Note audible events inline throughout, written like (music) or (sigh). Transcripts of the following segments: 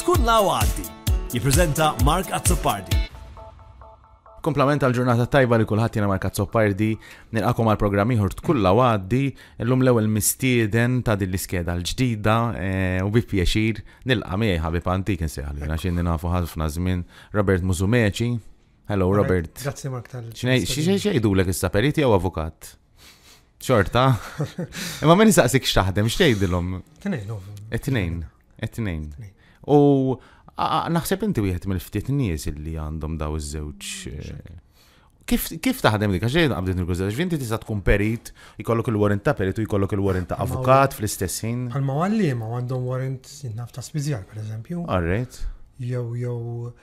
tkun la għaddi. Jiprezenta Mark Azzopardi. Komplement għal ġurnata tajba li kullħat jena Mark Azzopardi, nilqakom għal programm ieħor tkulla għaddi, l-lum l-ewwel mistieden ta' din l-iskeda l-ġdida eh, u bi pjaċir nilqa' miegħi ħabib antik inseħħal jiena x'inni nafu ħafna żmien Robert Muzumeċi. Hello Robert. Grazzi Mark tal. X'ejdu lek issa periti jew avukat? ċorta. (laughs) Imma meni saqsik xtaħdem, xtejdilom? Tnejn, ovvijament. Etnejn. Etnejn. U naħseb inti wieħed mill-ftit nies li għandhom daw iż-żewġ. Eh, kif taħdem dik? Għaxġejn għabdin il-gżaġ, vinti tista' tkun perit, jkollok il-warrant ta' perit u jkollok il-warrant ta' avukat fl-istess ħin. Għalma għalli ma għandhom warrant jinnaf ta' spizjar, per eżempju. Alright. Jow, jow,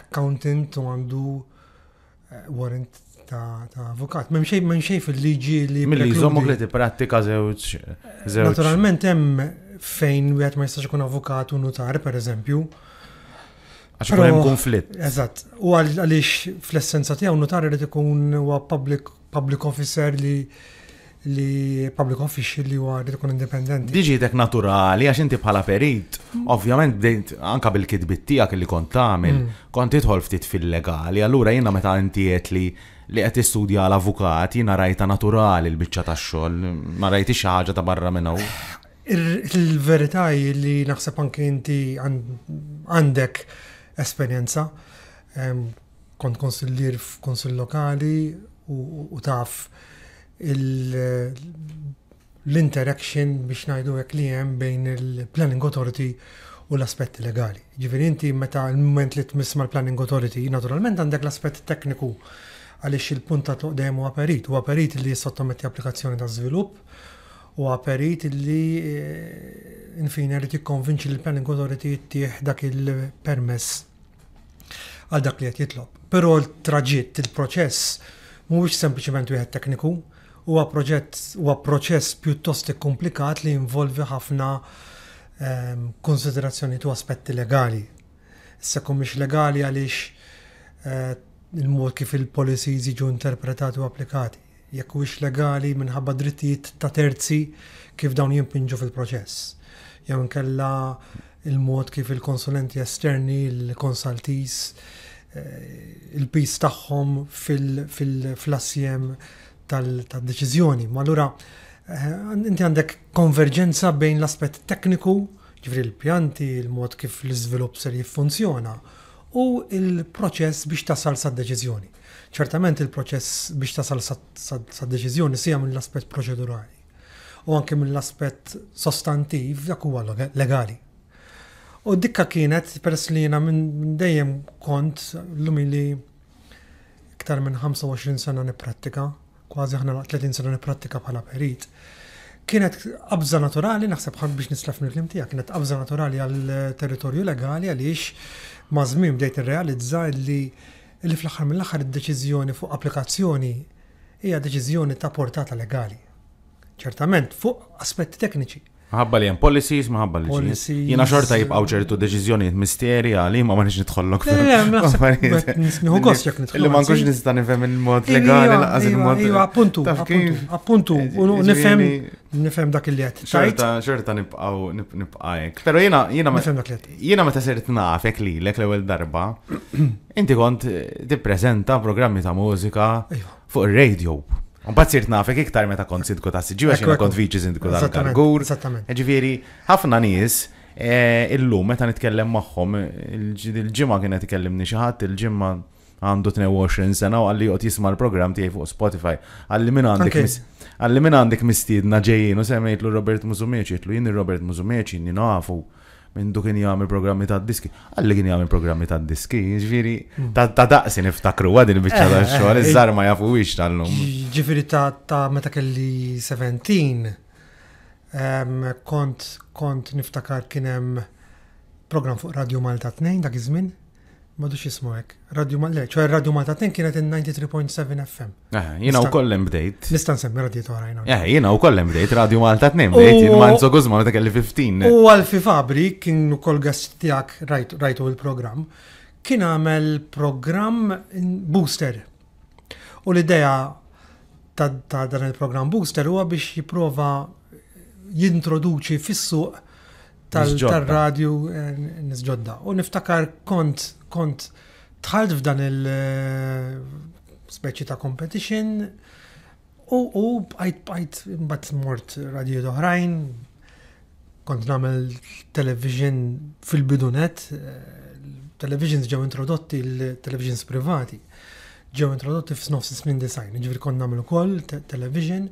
accountant u għandu eh, warrant ta' avukat. Mem xej, mem xej fil-liġi li. Mill-li jżommok pratika zewċ. Naturalment hemm fejn wieħed ma jistax ikun avukat u notar, per eżempju. Għax kun hemm konflitt. Eżatt, u għaliex fl-essenza tiegħu notar irid ikun huwa public, public officer li li public official li huwa li ikun indipendenti. Diġi dek naturali għax inti bħala perit, ovvjament bdejt anka bil kitbit tiegħek li kont tagħmel, mm. kont tidħol ftit fil-legali, allura jiena meta inti qed li li qed istudja l-avukat jiena rajta naturali l-biċċa tax-xogħol, ma rajtix xi ħaġa ta' barra minn il-verità li naħseb anke inti għandek esperjenza. Kont konsillir f'konsil lokali u taf l-interaction biex najdu għek li jem bejn il-Planning Authority u l aspet legali. Ġifieri inti meta l-moment li tmisma l-Planning Authority, naturalment għandek l-aspett tekniku għalix il-punta dejjem u għaperit, u għaperit li sottometti applikazzjoni ta' svilupp u għaperit li eh, infine rrit jikkonvinċi li planning authority jittieħ dak il-permess għal dak li qed jitlob. Però l-traġitt, il-proċess mhuwiex sempliċement wieħed tekniku, huwa proġett proċess pjuttost komplikat li involvi ħafna ehm, konsiderazzjoni tu aspetti legali. Issa mhix legali għaliex eh, il-mod kif il-policies jiġu interpretati u applikati jekk huwiex legali minħabba drittijiet ta' terzi kif dawn jimpinġu fil-proċess. Jew nkella il-mod kif il-konsulenti esterni, il-konsaltis, eh, il-pis tagħhom fil fil tal-deċiżjoni. Ma allura eh, inti għandek konverġenza bejn l-aspett tekniku, ġifri l-pjanti, il-mod kif l izvilup ser jiffunzjona, u il-proċess biex tasal sa' deċiżjoni ċertament il-proċess biex tasal sa' deċiżjoni sija mill-aspett proċedurali u anke mill-aspett sostantiv dak huwa legali. U dikka kienet peress li jiena minn dejjem kont l-lumi li iktar minn 25 sena nipprattika, kważi aħna 30 sena nipprattika bħala perit kienet qabża naturali, naħseb biex nislaf mill-klim tiegħek, kienet qabża naturali għal territorju legali għaliex ma' żmien bdejt irrealizza li li fl-axar mill-axar id-deċizjoni fuq applikazzjoni hija deċizjoni ta' portata legali. ċertament fuq aspetti tekniċi. Maħabba li jem policies, maħabba li Jina xorta jibqaw ċertu deċizjoniet misteri għali ma ma nix nitħollok. Nisniħu għos jek nitħollok. Illi ma nkunx nista nifem il-mod legali iva, laqqas il-mod. Iva, iva appuntu, appuntu, nifem, eh, eh, nifem dak il Xorta, xorta nibqaw, nibqajek. Pero jina, jina, jina ma tasirt li l darba. Inti kont eh, ti prezenta programmi ta' mużika iva. fuq il-radio. Un bazzirt nafek iktar meta kont sindku ta' siġi, għax kont viċi sindku ta' kargur. Ġifiri, ħafna nies e, illum meta nitkellem magħhom, il-ġimma kienet ikellimni xi ħadd, il-ġimma għandu 22 sena u għalli jgħot jisma l-program tiegħi fuq Spotify. Għalli minn għandek għalli minn ġejjin u l Robert Muzumieċi, jitlu jini Robert Muzumieċi, jini nafu. No minn du kien jagħmel programmi ta' diski. Għalli kien jgħamil programmi jiġifieri mm. ta' diski, ġifieri ta' daqsi iftakru għadin biċċa ta' eh. xogħol, iż-żar ma jafu wix tal-lum. Ġifieri ta' meta kelli 17 kont niftakar kienem program fuq Radio Malta 2 dak iż-żmien Madux jismu hekk. Radio Malek, ċoħi Radio Matatin kienet in-93.7 FM. Eh, jina u koll imbdejt. Nistan semmi radio toħrajn. Eh, jina u koll imbdejt Radio Malta 2, bdejt jien Guzma ma kelli 15. U għalfi Fabri kien ukoll gast tiegħek rajtu il-programm, kien għamel programm booster. U l-idea ta' dan il program booster huwa biex jipprova jintroduċi fis-suq tal-radio eh, nisġodda. U niftakar kont kont tħalt f'dan il-speċi eh, ta' competition u bħajt bħajt imbat mort radio oħrajn, kont namel television fil-bidunet, eh, televisions ġew introdotti l-televisions privati, ġew introdotti f'snofs minn design, ġivir kont namel koll television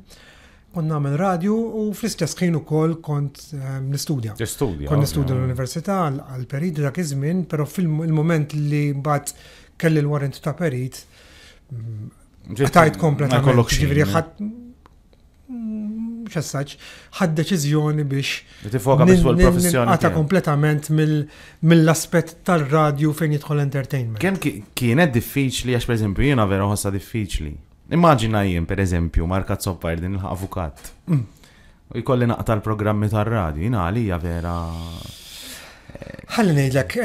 kont nagħmel radju u fl-istess ħin ukoll kont n-istudja. Ehm, l Kont nistudja l-università għal perit dak iż-żmien, però fil-moment li mbagħad kelli l-warrant ta' perit. Mm, tajt kompletament. Ġifieri ħadd mm, xessaċ, ħad deċizjoni biex. Tifoka biex fuq professjoni Għata kompletament mill-aspet tal-radju fejn jidħol entertainment. Kien kienet diffiċli, għax per jiena jena vera ħossa diffiċli. Immaġina jien, per eżempju, Marka soppar din il-avukat. Mm. U jkolli naqta l-programmi tar-radio, jina għalija vera. Ħalli ngħidlek,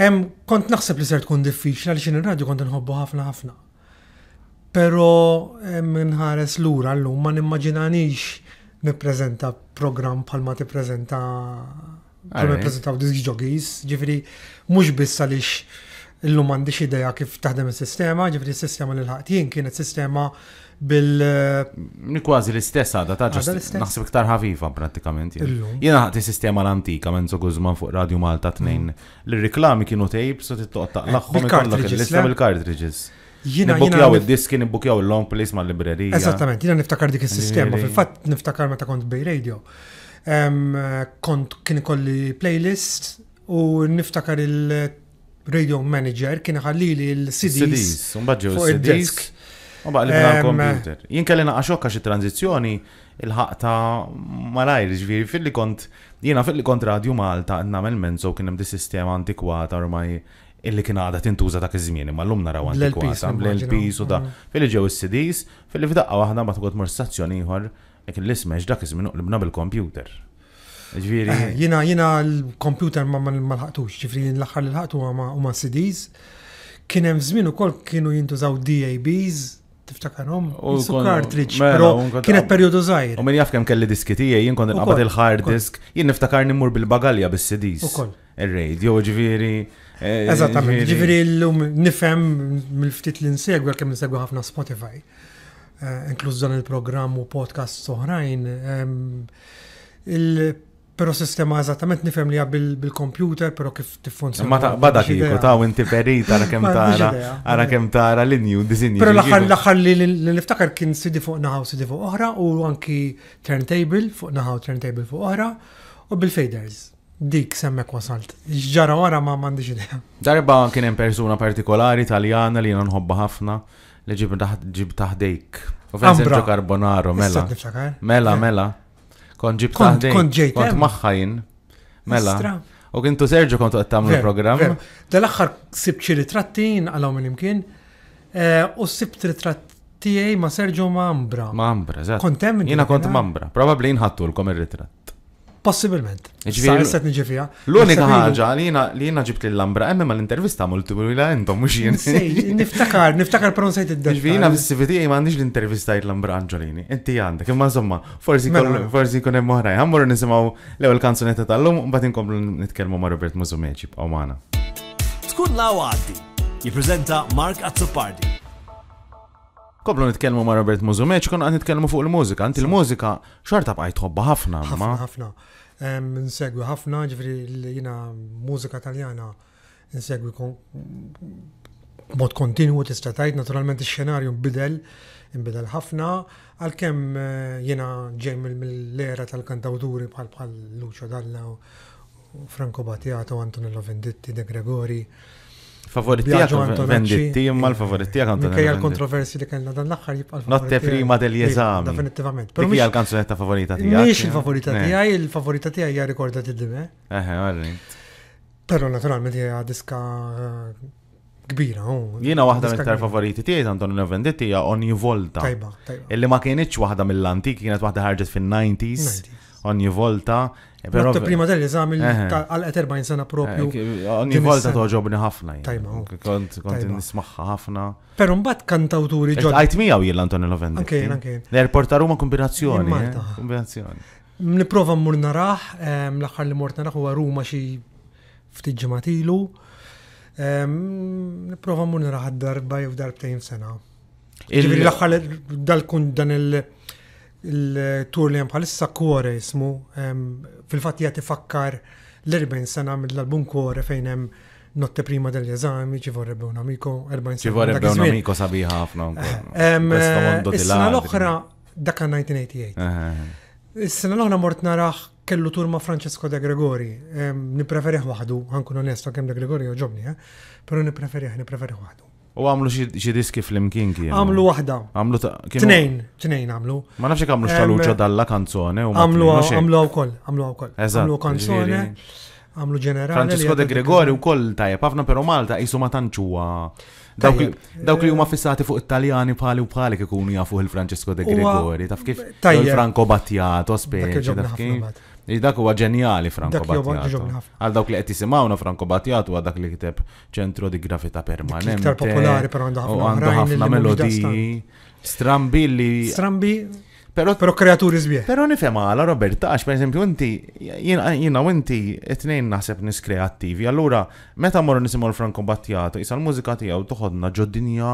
kont naħseb li ser tkun diffiċli għaliex ir-radio kont nħobbu ħafna ħafna. Pero l-ura lura llum ma nimmaġinanix nippreżenta programm bħalma tippreżenta eh. prezenta u disk jockeys, ġifieri mhux biss għaliex illum għandix idea kif taħdem is-sistema, ġifieri s-sistema l-ħaqtin kienet sistema, -sistema bil. Kważi l-istess għada ta' ġust. Naħseb iktar ħafifa pratikament. Jena ħati sistema l-antika Menzo Guzman fuq Radio Malta 2. Mm. L-reklami kienu tapes u tittoq taqlaħħom eh, ikollok il lista bil-cartridges. Jina nibbukjaw il-diski, nibbukjaw il-long place ma' l-librerija. Eżattament, jina niftakar dik il-sistema, fil-fat niftakar meta kont bej radio. Kont kien kolli playlist u niftakar il- radio manager kien ħallili l-CDs fuq il-disk U baqli kompjuter. Jien kellina għaxokka xie tranzizjoni il ta' malajr, ġviri, jiġifieri fil-li kont, jiena fil-li kont Radio Malta, namel menzo kien hemm di sistema antikwata ormai illi kien għada tintuża ta' iż-żmien, l llum naraw antikwata, bl-LPs u da. Mm. Fil-li ġew is-CDs, fil-li f'daqqa waħda ma tkun stazzjoni ieħor, jekk l-ismeġ dak iż l qlibna bil kompjuter Ġviri. Jiġifieri- eh, jiena jiena l kompjuter ma l-ħaqtux, ġviri, l-axħar l-ħaqtu ma CDs. Kien hemm żmien ukoll kienu jintużaw DABs tiftakarhom su cartridge, mela, però kienet perjodu żgħir. U min jaf kemm kelli diski tiegħi jien kont inqabad il-hard disk, jien niftakar nimmur bil-bagalja bis-CDs. Ukoll. Ir-radio ġifieri. E, Eżattament, ġifieri llum nifhem mill-ftit li nsegwa kemm nsegwa ħafna Spotify. Eh, inkluż dan il-programm u podcast oħrajn. Pero sistema eżattament nifhem li bil-computer, pero kif tiffunzjona. Ma bada kiko ta' inti verit ara kemm (laughs) tara ara kemm tara linju dizinju. Pero l-aħħar l niftakar kien sidi fuq naħaw sidi fuq oħra u anki turntable fuq naħaw turntable fuq oħra u bil-faders. Dik semmek wasalt. Ġara wara ma m'għandix idea. Darba kien hemm persuna partikolari Taljana li nħobba ħafna li ġib taħdejk. U fejn karbonaro, mela. Mela, eh. mela. Kon ġib Kon ġejt. Kont eh, maħħajn. Mela. U kintu Serġu kontu għed tamlu program. Dal-axħar sibt xi ritratti għalaw minn imkien. Eh, u sibt ritratti tiegħi ma' Serġu Mambra. Mambra, eżatt. Kont hemm. Jiena kont eh? Mambra. Probabbli nħattulkom ir-ritratt. Possibilment. Ġviri. ġifija. L-unika ħaġa li jina ġibt l-lambra, ma l-intervista multu bila entom mux jien. Niftakar, niftakar per unsajt id-dabba. Ġviri, fil-CVT ma għandix l-intervista l-lambra Anġolini. Inti għandek, imma somma, forsi mela, kun mela. hemm Għammur nisimaw l-ewel kanzunetta tal-lum, bat inkomplu nitkelmu ma' Robert Muzumeċi, b'għomana. Tkun la għaddi, jiprezenta Mark Azzopardi. Koblu nitkellmu ma' Robert Muzumeċ, kon għan nitkellmu fuq il-mużika. Anti il-mużika xorta bqajt ħobba ħafna. Ħafna, ħafna. Nsegwi ħafna, ġifri jina mużika taljana nsegwi mod kontinu tista' tajt, naturalment ix-xenarju nbidel, nbidel ħafna, għalkemm eh, jiena ġej mill-era tal-kantawturi bħal bħal Lucio Dalla u Franco Battiato, Antonello Venditti, De Gregori. Favorit tiegħek venditti imma l-favorit tiegħek Antonella. l-kontroversi li kellna dan l axħar jibqa' Notte prima del eżami. Definitivament. Dik l-kanzunetta favorita tiegħek. Mhix il-favorita eh. tiegħi, il-favorita tiegħi hija rikorda t dime Eħe, eh, eh, għarrint. Però naturalment hija diska kbira. Oh. Jina wahda minn tar favoriti tiegħi Antonella Venditti hija Ogni Volta. Tajba, tajba. Illi ma kienitx waħda mill-antiki, kienet waħda ħarġet fin-90s ogni volta. Eh, però prima dell-eżam għal-qed sana proprio eh, eh. eh Ogni volta toġobni ħafna. Tajma. Kont nismaħħa ħafna. Però bat cantautori ġodda. Hai miegħu jien Antonio Lovendi. Anke anche. L-airport ta' Ruma kombinazzjoni. Kombinazzjoni. Niprofa mmur naraħ, ehm, l-aħħar li mort naraħ huwa Ruma xi ftit ġematilu. Ehm, Niprofa mmur naraħ darba jew darbtejn sena. Ġifieri l-aħħar dal-kun dan il- il-tur li bħalissa kore jismu, fil-fat jgħati fakkar l-40 sena mill-album kore fejn hemm notte prima degli esami, ci vorrebbe un amico, 40 Ci vorrebbe un amico sabiħ ħafna. Eh, eh, is-sena l-oħra dak 1988. Eh, is-sena l-oħra mort naraħ kellu tur ma' Francesco De Gregori. nipreferiħ waħdu, għankun onestu kemm De Gregori joġobni, pero nipreferiħ, nipreferiħ waħdu. U għamlu xie diski fl-imkien kien. Għamlu wahda. Għamlu ta' kien. Tnejn, tnejn għamlu. Ma nafx għamlu xtaluċa dalla kanzone. Għamlu għamlu għawkoll, għamlu għawkoll. Għamlu kanzone, għamlu ġenerali. Francesco de Gregori u koll tajja, pafna pero Malta jisu ma tanċuwa. Dawk li eh, huma fissati fuq Italjani bħali u bħali kikunu jafu il-Francesco de Gregori, taf kif? il Franco Battiato, speċi, taf kif? Dak huwa ġenjali Franco Battiato. Għal dawk li qed tisimgħuna Franco Battiato għal dak li kiteb ċentru di gravità permanenti. Iktar popolari però għandu ħafna melodiji. Strambi li. Strambi Pero, pero kreaturi zbieħ. Pero nifem għala, Robert, għax per esempio, inti, jina u inti, etnejn naħseb nis kreativi, allura, meta morru nisimgħu l-Franco Battiato, isa l-mużika tijaw toħodna ġoddinja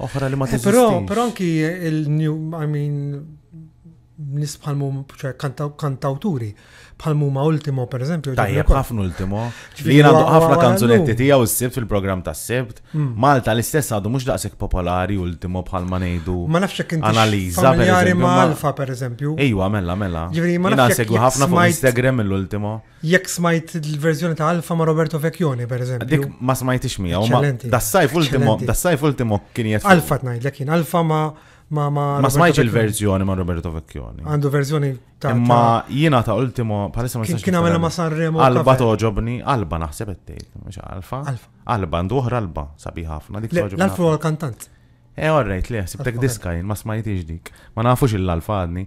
oħra li ma eh, tistax. anki il-new, I mean, nis bħalmu kantawturi. Bħalmu ma Ultimo, per eżempju. Tajjeb, ħafna Ultimo. Li għandu ħafna kanzunetti għaw s sebt fil-program ta' s-sibt. Mm. Malta l-istess għadu mux daqsek popolari Ultimo bħalma nejdu. Ma nafxek inti. Analiza, per eżempju. ma Alfa, per eżempju. Ejwa, mella, mella. Ġivri, ma nafxek. ħafna fuq Instagram l-Ultimo. Jek smajt il-verżjoni ta' Alfa ma Roberto Vecchioni, per eżempju. Dik ma smajtix mija. Da' sajf Ultimo, da' sajf Ultimo kien jett. Alfa tnajd, ekin Alfa ma' ma ma ma smajġ il-verżjoni ma Roberto Vecchioni. Għandu verżjoni ta' Imma jiena ta' ultimo palissa ma sax. kina għamel ma Sanremo. Alba toġobni, Alba naħseb ettejt, mhux Alfa. Alfa. Alba għandu oħra Alba sabi ħafna dik toġobni. L-Alfa huwa kantant. Eh, orrejt, le, sibtek diskajn, ma smajtix dik. Ma nafux il-Alfa għadni.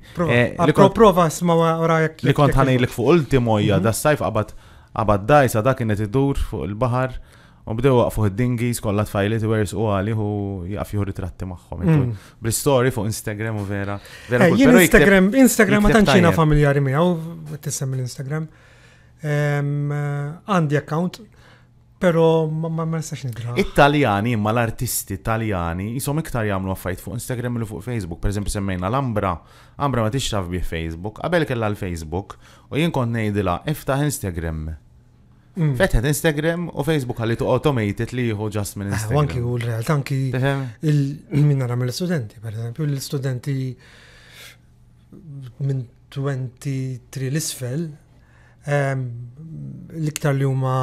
Prova e, sma wara jekk. Li kont ħanejlek fuq ultimo hija mhm. da' sajf qabad qabad dajsa dak kienet idur fuq il-baħar. U bdew waqfu id-dingis kollha tfajliet wers u għali u jaqf juhu ritratti magħhom. Mm. Bl-story fuq Instagram u vera. Eh, jien Instagram, Instagram ma tantxina familjari miegħu, tissem l-Instagram. Għandi account, pero ma ma nistax nidra. Italjani, imma l-artisti italjani jisom iktar jagħmlu affajt fuq Instagram u fuq Facebook. Per semmejna l-Ambra, Ambra ma tixtaf bi Facebook, qabel kella l-Facebook u jien kont ngħidilha iftaħ Instagram. Mm. Fetħet Instagram u Facebook għalli tu automated li jħu just minn ah, Instagram. Għanki u l real tanki il-minna ramel studenti, per esempio, l-studenti minn 23 l-isfel ehm, l-iktar li huma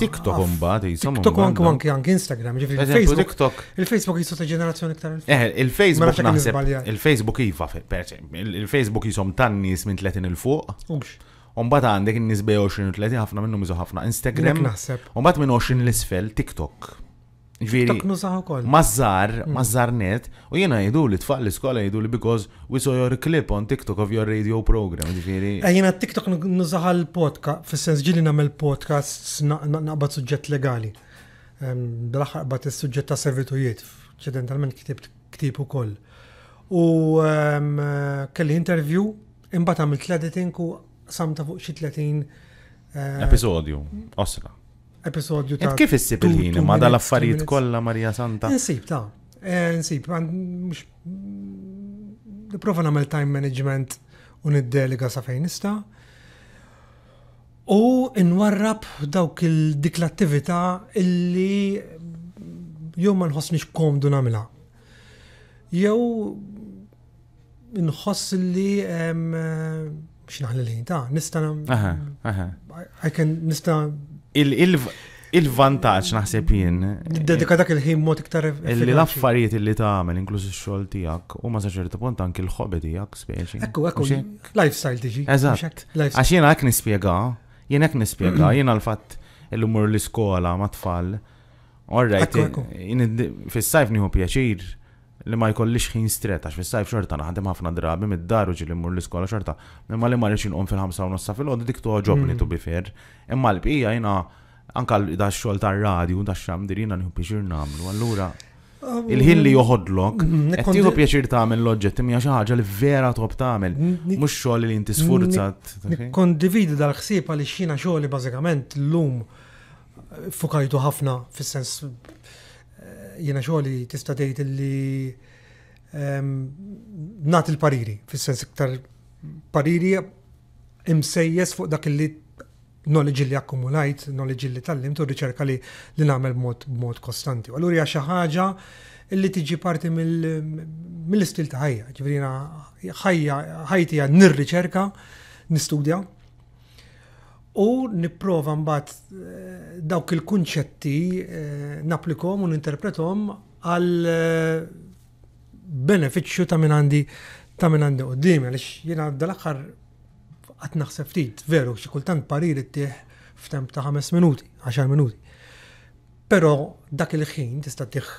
TikTok umba, TikTok għanki għanki għanki Instagram, ġifri TikTok. Il-Facebook jisu ta' ġenerazzjoni iktar. Eh, il-Facebook naħseb. Il-Facebook jifa, perċe, il-Facebook jisom tan nies minn 30 il-fuq. Ux. Umbat għandek n-nisbej 20-30 ħafna minnu mizu ħafna Instagram. Umbat minn 20 l-isfel TikTok. Ġviri. Mażżar, mażżar mm. net, u jena jidu li tfaq l-iskola jidu li because we saw your clip on TikTok of your radio program. Ġviri. Eh, jena TikTok nużaħa l-podcast, fil-sens ġili namel podcast naqbat suġġet legali. Dal-axar qbad il suġġet ta' servitujiet, ċedentalment ktibt ktib u koll. U eh, kelli interview, imbat għamilt l-editing samta fuq xi 30 eh, episodju, osra. Episodju ta' kif issib il-ħin ma' dal-affarijiet kollha Marija Santa? Nsib ta' eh, nsib mhux nipprova nagħmel time management u niddelega sa fejn nista' u nwarrab dawk il-dik l-attività illi jew ma nħossniex komdu nagħmilha. Jew nħoss li eh, biex naħli l-ħin ta' nista' I can nista' Il-vantaġġ naħseb jien. Eh, Dedika dak il-ħin mod iktar. Illi l-affarijiet li tagħmel inkluż ix-xogħol tiegħek u ma saċertu punt anki l-ħobbi tiegħek speċi. Ekku, ekku, lifestyle tiġi. Eżatt. Għax jiena hekk nispjega, jien hekk nispjega, jiena l-fatt l-umur l-iskola ma tfal. All right, fis-sajf nieħu pjaċir li ma jkollix ħin stret, għax fis-sajf xorta naħdem ħafna drabi mid daru ġi li mur l-iskola xorta, imma li ma rridx inqom fil-5 u nossa fil-għod dik ġobni mm. tu bifer. Imma l-bqija jina anka da xogħol tar-radju da dirina nħu biex namlu. Allura il-ħin li joħodlok, għettiħu mm, pjaċir tagħmel l-oġġett, imma xi ħaġa li vera top tagħmel, mhux xol li inti sfurzat. Kondividi dal-ħsieb xol li bazzikament bażikament llum fukajtu ħafna fis-sens jena xoħli tista' tgħid li ehm, nagħti il-pariri, fis-sens iktar pariri imsejjes fuq dak li knowledge li akkumulajt, knowledge li tal-limt u riċerka li li nagħmel mod kostanti. U allura hija xi ħaġa illi tiġi parti mill-istil ta' ħajja. ħajtija ħajja ħajti nirriċerka, nistudja, U nipprova mbagħad eh, dawk il-kunċetti eh, naplikom u ninterpretom għal eh, beneficju ta' minn għandi ta' minn għandi qoddim, għaliex jiena dal-aħħar qatt naħseb ftit, veru, xi kultant parir ittieħ f'temp ta' 5 minuti, 10 minuti. Però dak il-ħin tista' tieħ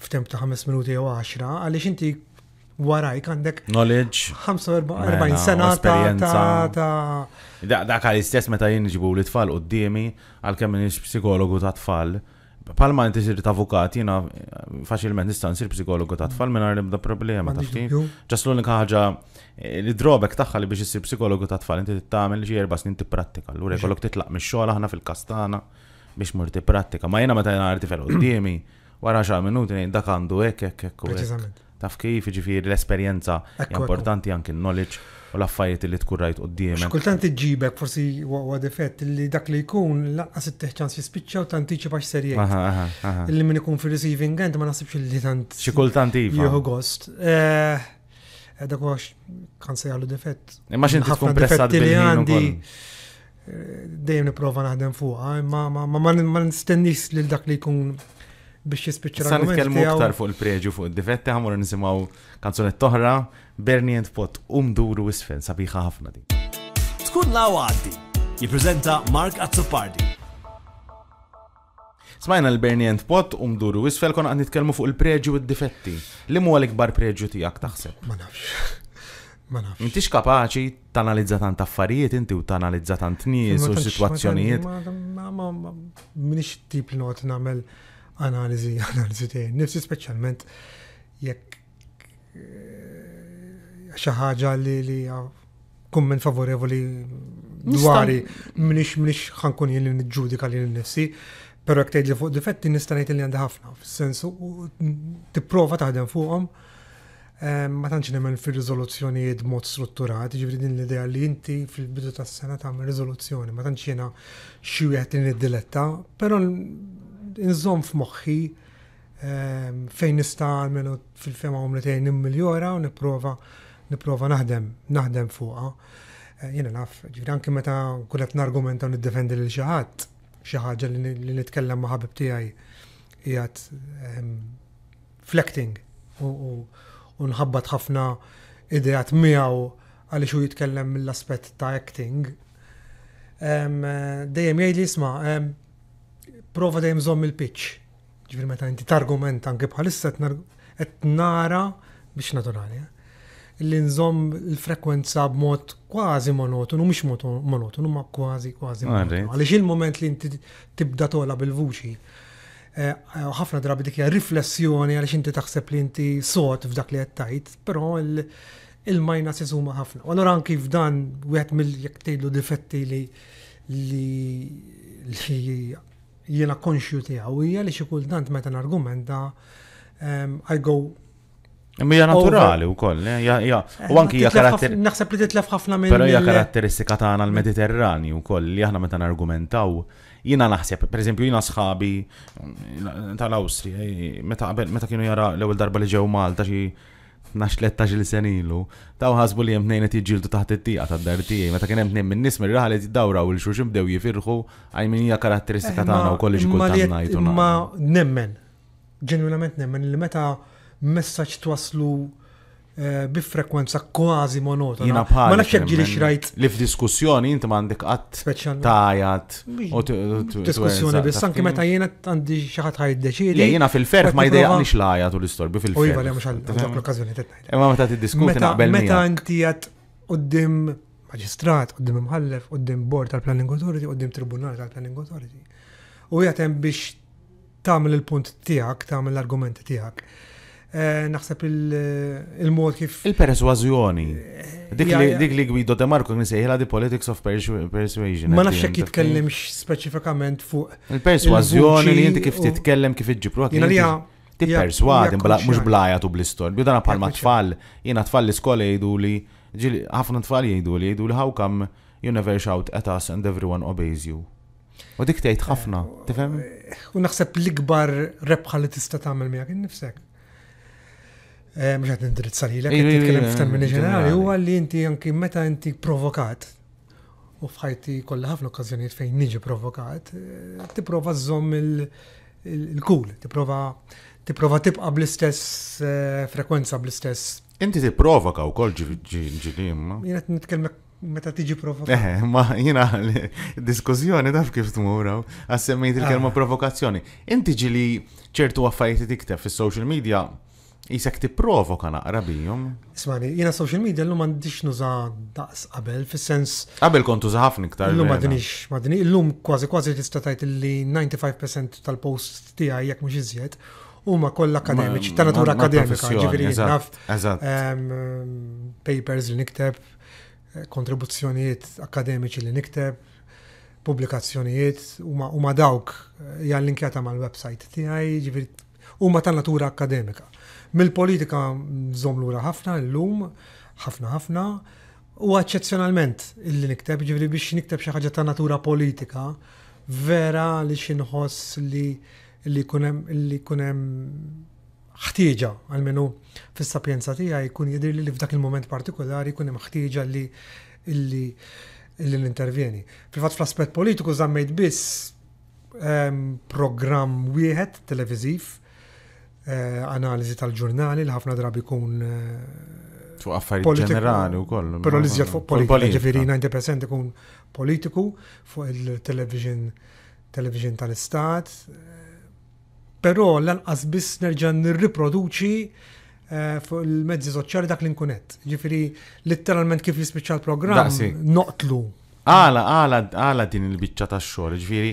f'temp ta' 5 minuti jew 10 għaliex inti warajk għandek. Knowledge. 45 mela, sena ta' ta' ta' Dak għal-istess meta jien ġibu l-tfal u d-dimi għal-kemm psikologu ta' tfal. Palma inti sir ta' avukat, jina eh, faċilment nista' nsir psikologu ta' tfal minn nibda problema ta' ftit. Ġas l-unika ħaġa eh, li drobek tagħha li biex issir psikologu ta' tfal inti tagħmel xi erba' snin tipprattika. Allura jkollok titlaq mix-xogħol aħna fil-kastana biex mur tipprattika. Ma jiena meta jien artifel qudiemi wara xa minuti dak għandu hekk hekk hekk taf kif ġifiri l-esperienza importanti anki knowledge u l-affajiet li tkun rajt qoddim. Kultant iġibek forsi u defett li dak li jkun laqqas it si spicċa u tantiċipa x-serjek. Illi min ikun fil-receiving end ma nasibx li tant. Xi iġibek. Iva. Juhu gost. Eh, eh, dak kan se defett. Imma x'inti tkun pressat li għandi eh, dejjem nipprova naħdem fuqha, ma nistennix lil dak li jkun biex jispiċċa. Sa' nitkellmu aktar fuq il-preġu fuq il difetti għamur nisimgħu kanzunet toħra Bernie and Pot umduru isfel sabiħa ħafna din. Tkun law għaddi, jippreżenta Mark Azzopardi. Smajna l-Bernie and Pot umduru isfel kon għan nitkellmu fuq il-preġu u difetti Li mu għal ikbar preġu tijak taħseb? Ma nafx. (laughs) Ma nafx. Intix kapaċi tanalizza tant affarijiet inti u tanalizza tant nies u situazzjonijiet. Minix tip li not namel analizi, (laughs) analizi te, nifsi specialment jekk eh, xaħġa li li kumment favorevoli dwari, minix minix ħankun jien li nġudika li nifsi, pero jek tgħidli fuq difetti nista' ngħid li għandha ħafna, f sensu tipprova taħdem fuqhom eh, ma tantx nemmen fil-rizoluzzjoni id mod strutturat, ġivri din l-idea li inti fil-bidu tas-sena tagħmel riżoluzzjoni, ma tantx jiena xi wieħed li niddiletta, però nżomm f'moħħi ehm, fejn nista' għalmenu fil-fema għom li tgħin nimmiljora u nipprova nipprova naħdem naħdem fuqha. Eh, jiena naf, ġifieri anke meta kulet nargumenta u niddefendi lil xi ħadd xi ħaġa li nitkellem ma' ħabib tiegħi qiegħed ehm, u nħabbat ħafna idejat miegħu għaliex xu jitkellem mill-aspett ta' acting ehm, eh, dejjem jgħid li jisma' prova da żomm il-pitch. Ġifieri meta inti targument anke bħalissa qed nara biex naturali. Eh, li nżomm il-frekwenza b'mod kważi monotonu, mhux monotonu, ma kważi kważi ah, monotonu. Għaliex il-moment li inti tibda tola bil-vuċi eh, eh, ħafna drabi dik riflessjoni għaliex inti taħseb li inti sot f'dak li qed tajt, però il-majna se ħafna. U allura anki f'dan wieħed mill-jekk tgħidlu difetti li li jiena konxju tiegħu hija li xi kultant meta nargumenta I go Mija naturali u koll, eh, eh, u anki hija karatter. Naħseb li titlef ħafna minn. Però hija karatteristika tagħna l-Mediterranju wkoll li aħna meta nargumentaw jina naħseb, per eżempju, jina sħabi tal austria eh, meta kienu jara l-ewwel darba li ġew Malta xi nax ġil senilu, taw ħasbu li jemtnejn qed jiġġieldu taħt it ta' tad-dar tiegħi, meta kien hemm tnejn minn nies mir-raħal qed u il xulxin bdew jifirħu għajmin hija karatteristika tagħna wkoll xi kultant ngħidu. Ma nemmen, ġenwinament nemmen li meta messaġġ twaslu Eh, bi frekwenza kważi monotona. Jina bħal. Ma nafx ġili xrajt. Li f'diskussjoni inti m'għandek qatt. Speċjal. Tajat. Diskussjoni biss anki meta jiena għandi xi ħadd ħajdeċiedi. Jiena fil-ferf ma jdejaqniex għanix għajat u l-istorbi fil-ferf. li jiva li l-okkazjoni t-tajt. Ema meta tiddiskuti naqbel. Meta inti qed qudiem maġistrat, qudiem imħallef, qudiem bord tal-Planning Authority, qudiem tribunal tal-Planning Authority. U jgħatem biex tagħmel il-punt tiegħek, tagħmel l-argumenti tiegħek. Eh, naħseb eh, il-mod kif. Il-perswazjoni. Eh, dik li Guido De Marco nisejħila di Politics of Persuasion. Ma nafx jekk jitkellimx speċifikament fuq. Il-perswazjoni li inti kif titkellem kif Ti Tipperswad, mux blaja tu bl-istor. Bidana palma tfal, jena tfal l skola jidu li, ħafna tfal jgħidu li jidu li how come you never shout at us and everyone obeys you. U dik tgħid ħafna, tifhem? U naħseb l-ikbar rebħa li tista' tagħmel miegħek innifsek mux għat indirizza li l-ek, t-tkellem f'termini ġenerali, u għalli inti anki meta inti provokat, u fħajti kolla ħafna okkazjoniet fejn niġi provokat, eh, t-prova zom il-kul, t-prova tibqa bl-istess eh, frekwenza, bl-istess. Inti t-provoka u kol ġilim. Jena t-nitkellem meta tiġi provokat. Eh, ma jina diskussjoni taf kif tmuraw, għassemmejt il-kelma ah. provokazzjoni. Inti ġili ċertu għaffajti tiktef fis social media, Isek ti provoka naqra bijom. Ismani, jena social media l-lum għandix nuża daqs qabel, fil-sens. Qabel kontu zaħafni ħafna L-lum eh, għadinix, madini, l-lum kważi kważi tista' istatajt li 95% tal-post tiegħi jekk mhux iżjed huma koll akademiċi, ta' natura akademika, ġifieri naf papers li nikteb, kontribuzzjonijiet akademiċi li nikteb, pubblikazzjonijiet huma dawk hija eh, linkjata mal-website tiegħi, u huma ta' natura akademika. Mill-politika ra ħafna l-lum, ħafna ħafna, u eccezjonalment illi nikteb, ġivri biex nikteb xi ħaġa ta' natura politika, vera li xinħoss li li kunem li kunem ħtieġa, għalmenu fis-sapjenza tiegħi jkun jidri li f'dak il-moment partikolari jkun hemm ħtieġa li illi illi l-intervjeni. Fil-fatt fl-aspett politiku żammejt biss ehm, program wieħed televiżiv Eh, analiżi tal-ġurnali li ħafna drabi kun eh, fuq affarijiet ġenerali u kollu. Però li fuq politika, ġifieri 90% ikun politiku fuq il-television television tal-istat. Però lanqas biss nerġa' nirriproduċi eh, fuq il-mezzi soċjali dak l-inkunet. Ġifieri litteralment kif jispiċċa l-programm noqtlu. Għala, għala, għala din il-biċċa tax-xogħol, ġifieri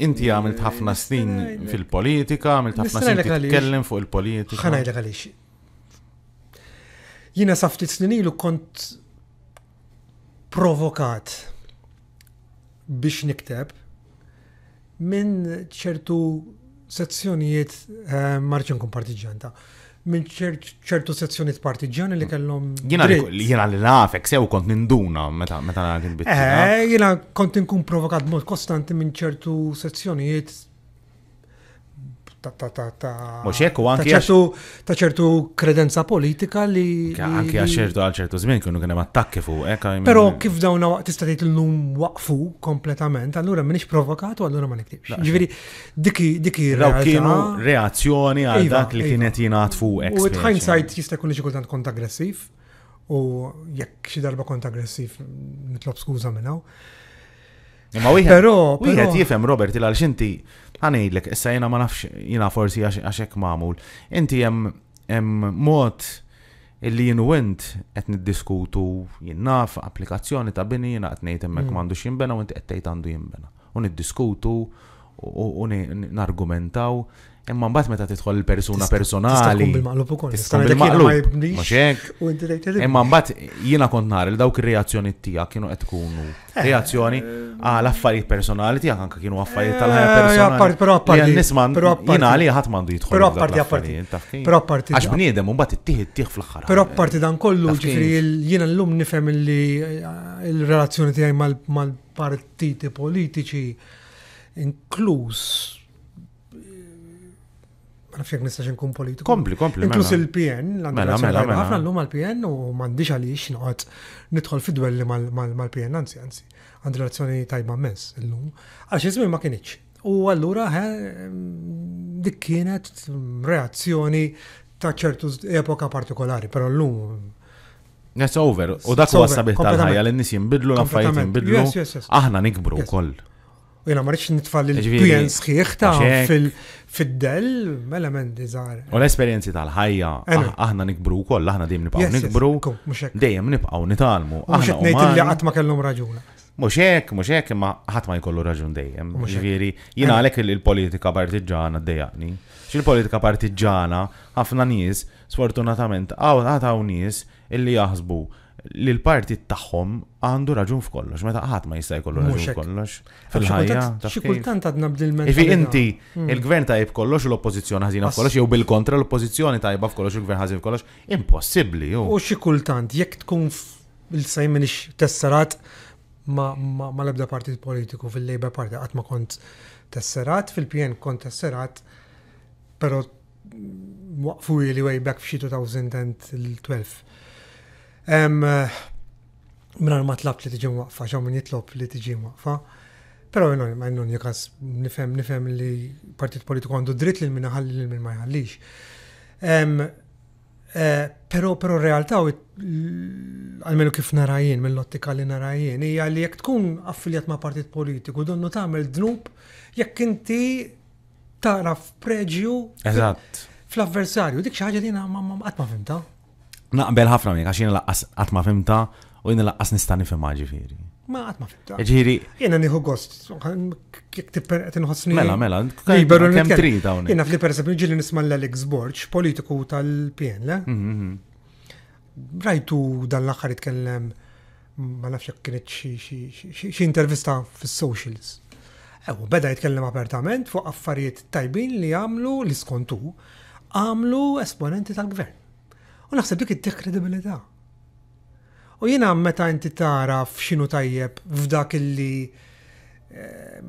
Inti għamilt ħafna snin fil-politika, għamilt ħafna snin tkellem fuq il-politika. Ħanajlek għalix. Jina saftit snin ilu kont provokat biex nikteb minn ċertu sezzjonijiet eh, marċin kompartiġanta. partiġanta minn ċertu sezzjoniet partiġjani li mm. kellhom. Jiena li nafek sew kont ninduna meta meta bit. Eh, jiena kont inkun provokat mod kostanti minn ċertu sezzjonijiet ta' Mux jekku anki ta' ċertu kredenza politika li. Anki għaxertu għal ċertu zmin kienu kienem attakki fuq, eka. Pero kif dawna tista' tgħid illum waqfu kompletament, allura m'inix provokat u allura ma niktibx. Ġifieri diki diki kienu reazzjoni għal iva, dak li kienet iva. jingħad fuq. U hindsight jista' jkun xi kultant kont aggressiv u jekk xi darba kont aggressiv nitlob skuża minnaw. Ma wieħed. wieħed jifhem Robert il għal inti. Għanejlek, issa jena ma nafx, jena forsi għaxek mamul. Inti jem mod illi jenu int qed niddiskutu jinnaf applikazzjoni ta' bini jena qed ngħid hemmhekk mm. m'għandux jinbena u inti qed tgħid għandu jinbena. U niddiskutu u nargumentaw Imma mbagħad meta tidħol il-persuna personali. Imma mbagħad jiena kont nar il dawk ir-reazzjonijiet tiegħek kienu qed tkunu eh. reazzjoni għal affarijiet personali tiegħek anke kienu affarijiet tal-ħajja eh, personali. Però apparti Nisman jiena għalija ħadd m'għandu jidħol. Però apparti apparti. Però apparti. Għax bniedem u mbagħad ittieħed tieħ fl-aħħar. Però apparti dan kollu ġifri jiena llum nifhem li eh, l-relazzjoni tiegħi mal-partiti politiċi inkluż ma nafx jekk nistax nkun politiku. Kompli, kompli. Mela. Inkluż il-PN, l-għandna mela, mela, ħafna l-lum għal-PN u mandiġ għalix noqgħod nidħol fid-dwelli mal-PN, anzi, anzi, għandi relazzjoni tajba mess l-lum. Għax jizmi ma kienieċ. U għallura dik kienet reazzjoni ta' ċertu epoka partikolari, pero l-lum That's over. U dak u sabiħ tal-ħajja l-nies jinbidlu, l-affarijiet jinbidlu. Aħna nikbru koll. U jena marriċ nitfall il-pjen sħiħ ta' fil-del, mela men dizar. U l-esperienzi tal-ħajja, ah, aħna nikbru u koll, aħna dejjem nibqaw nikbru, dejjem nibqaw nitalmu. Mux nejt li għatma ma kellum raġuna. Muxek, muxek, imma ħatma ma jkollu raġun dejjem. Ġviri, jina għalek il-politika partiġana dejjaqni. Xil-politika partiġana, ħafna nis, sfortunatament, għataw nis illi jaħsbu li l-parti tagħhom għandu raġun f'kollox, meta ħadd ma jista' jkollu raġun f'kollox. Fil-ħajja. Xi kultant għadna bdil Ifi inti hmm. il-gvern tajb kollox u l-oppożizzjoni ħażina f'kollox jew bil-kontra l-oppożizzjoni tajba f'kollox u l-gvern ħażin f'kollox, impossibbli. U xi kultant jekk tkun il-sajn minix tesserat ma, ma l-ebda partit politiku fil-Labor Party għat ma kont tesserat, fil-PN kont tesserat, pero waqfu li way back f'xi 2012. Mina ma tlab li tiġi waqfa, xa min jitlob li tiġi waqfa. Pero jenon, ma jnun jekas nifem, nifem li partit politiku għandu dritt li minna ħalli li minn ma jħallix. Eh, pero, pero realtà, għalmenu kif narajien, l ottika li narajien, hija li jek tkun affiljat ma partit politiku, donnu għamil dnub, jekk inti taraf preġju fl-avversarju, dik xaħġa li għatma fimta. Naqbel ħafna minn, għaxin laqqas għatma fimta u jina laqqas nistani fimma ġifieri. Ma għatma fimta. Ġifieri. Jena niħu gost, kif tipper qed inħossni. Mela, mela, liberu kemm tri dawn. Jiena fli pereżempju ġieli nisma' l-Alex Borċ, politiku tal-PN, le? Eh? Mhm, mhm. Rajtu dan l-aħħar jitkellem ma nafx jek kienet xi intervista fis-socials. Ewa, beda jitkellem apertament fuq affarijiet tajbin li għamlu l-iskontu għamlu esponenti tal-gvern. U naħseb dik it dekredibilità U jiena meta inti tara f'xinu tajjeb f'dak illi eh,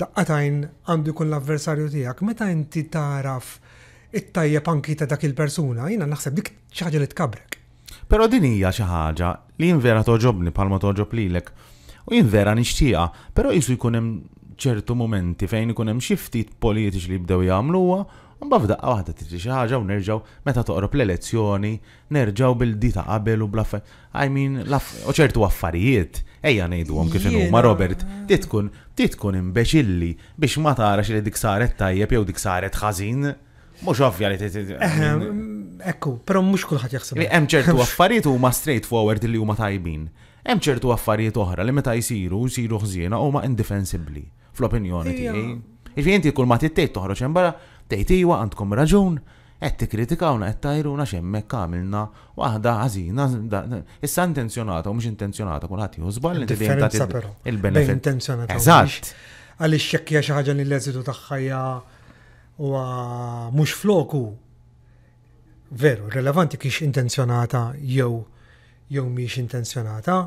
daqqatajn għandu jkun l-avversarju tiegħek, meta inti taraf it-tajjeb anki ta' dak il-persuna, jiena naħseb dik xaġa li tkabrek. Però din hija xi ħaġa li jinvera toġobni palma toġob lilek u jinvera nixtieqa, però jisu jkun hemm ċertu momenti fejn ikun hemm xi ftit politiċi li bdew jagħmluha Mbagħad f'daqqa waħda tiġi xi ħaġa u nerġgħu meta toqrob l-elezzjoni, nerġgħu bil-dita qabel u blaffa. I mean, u ċertu affarijiet, ejja ngħidhom kif huma Robert, titkun tkun imbeċilli biex ma tarax li dik saret tajjeb jew dik saret ħażin. Mhux ovvja li mm, Ekku, però mhux kulħadd jaħseb. Hemm ċertu (laughs) affarijiet huma straightforward li huma tajbin. Hemm ċertu affarijiet oħra li meta jsiru jsiru ħżiena huma indefensibbli fl-opinjoni tiegħi. Jiġifieri inti kull ma tittejt toħroġ hemm tejtiwa għandkom raġun, qed tikkritikawna qed tajruna x'hemmhekk għamilna waħda għazina, issa intenzjonata u mhux intenzjonata kun għati żball li il-benefit. Intenzjonata. Eżatt. Għaliex xekkja xi ħaġa li l-eżitu tagħha u mhux floku veru, relevanti kiex intenzjonata jew jew miex intenzjonata,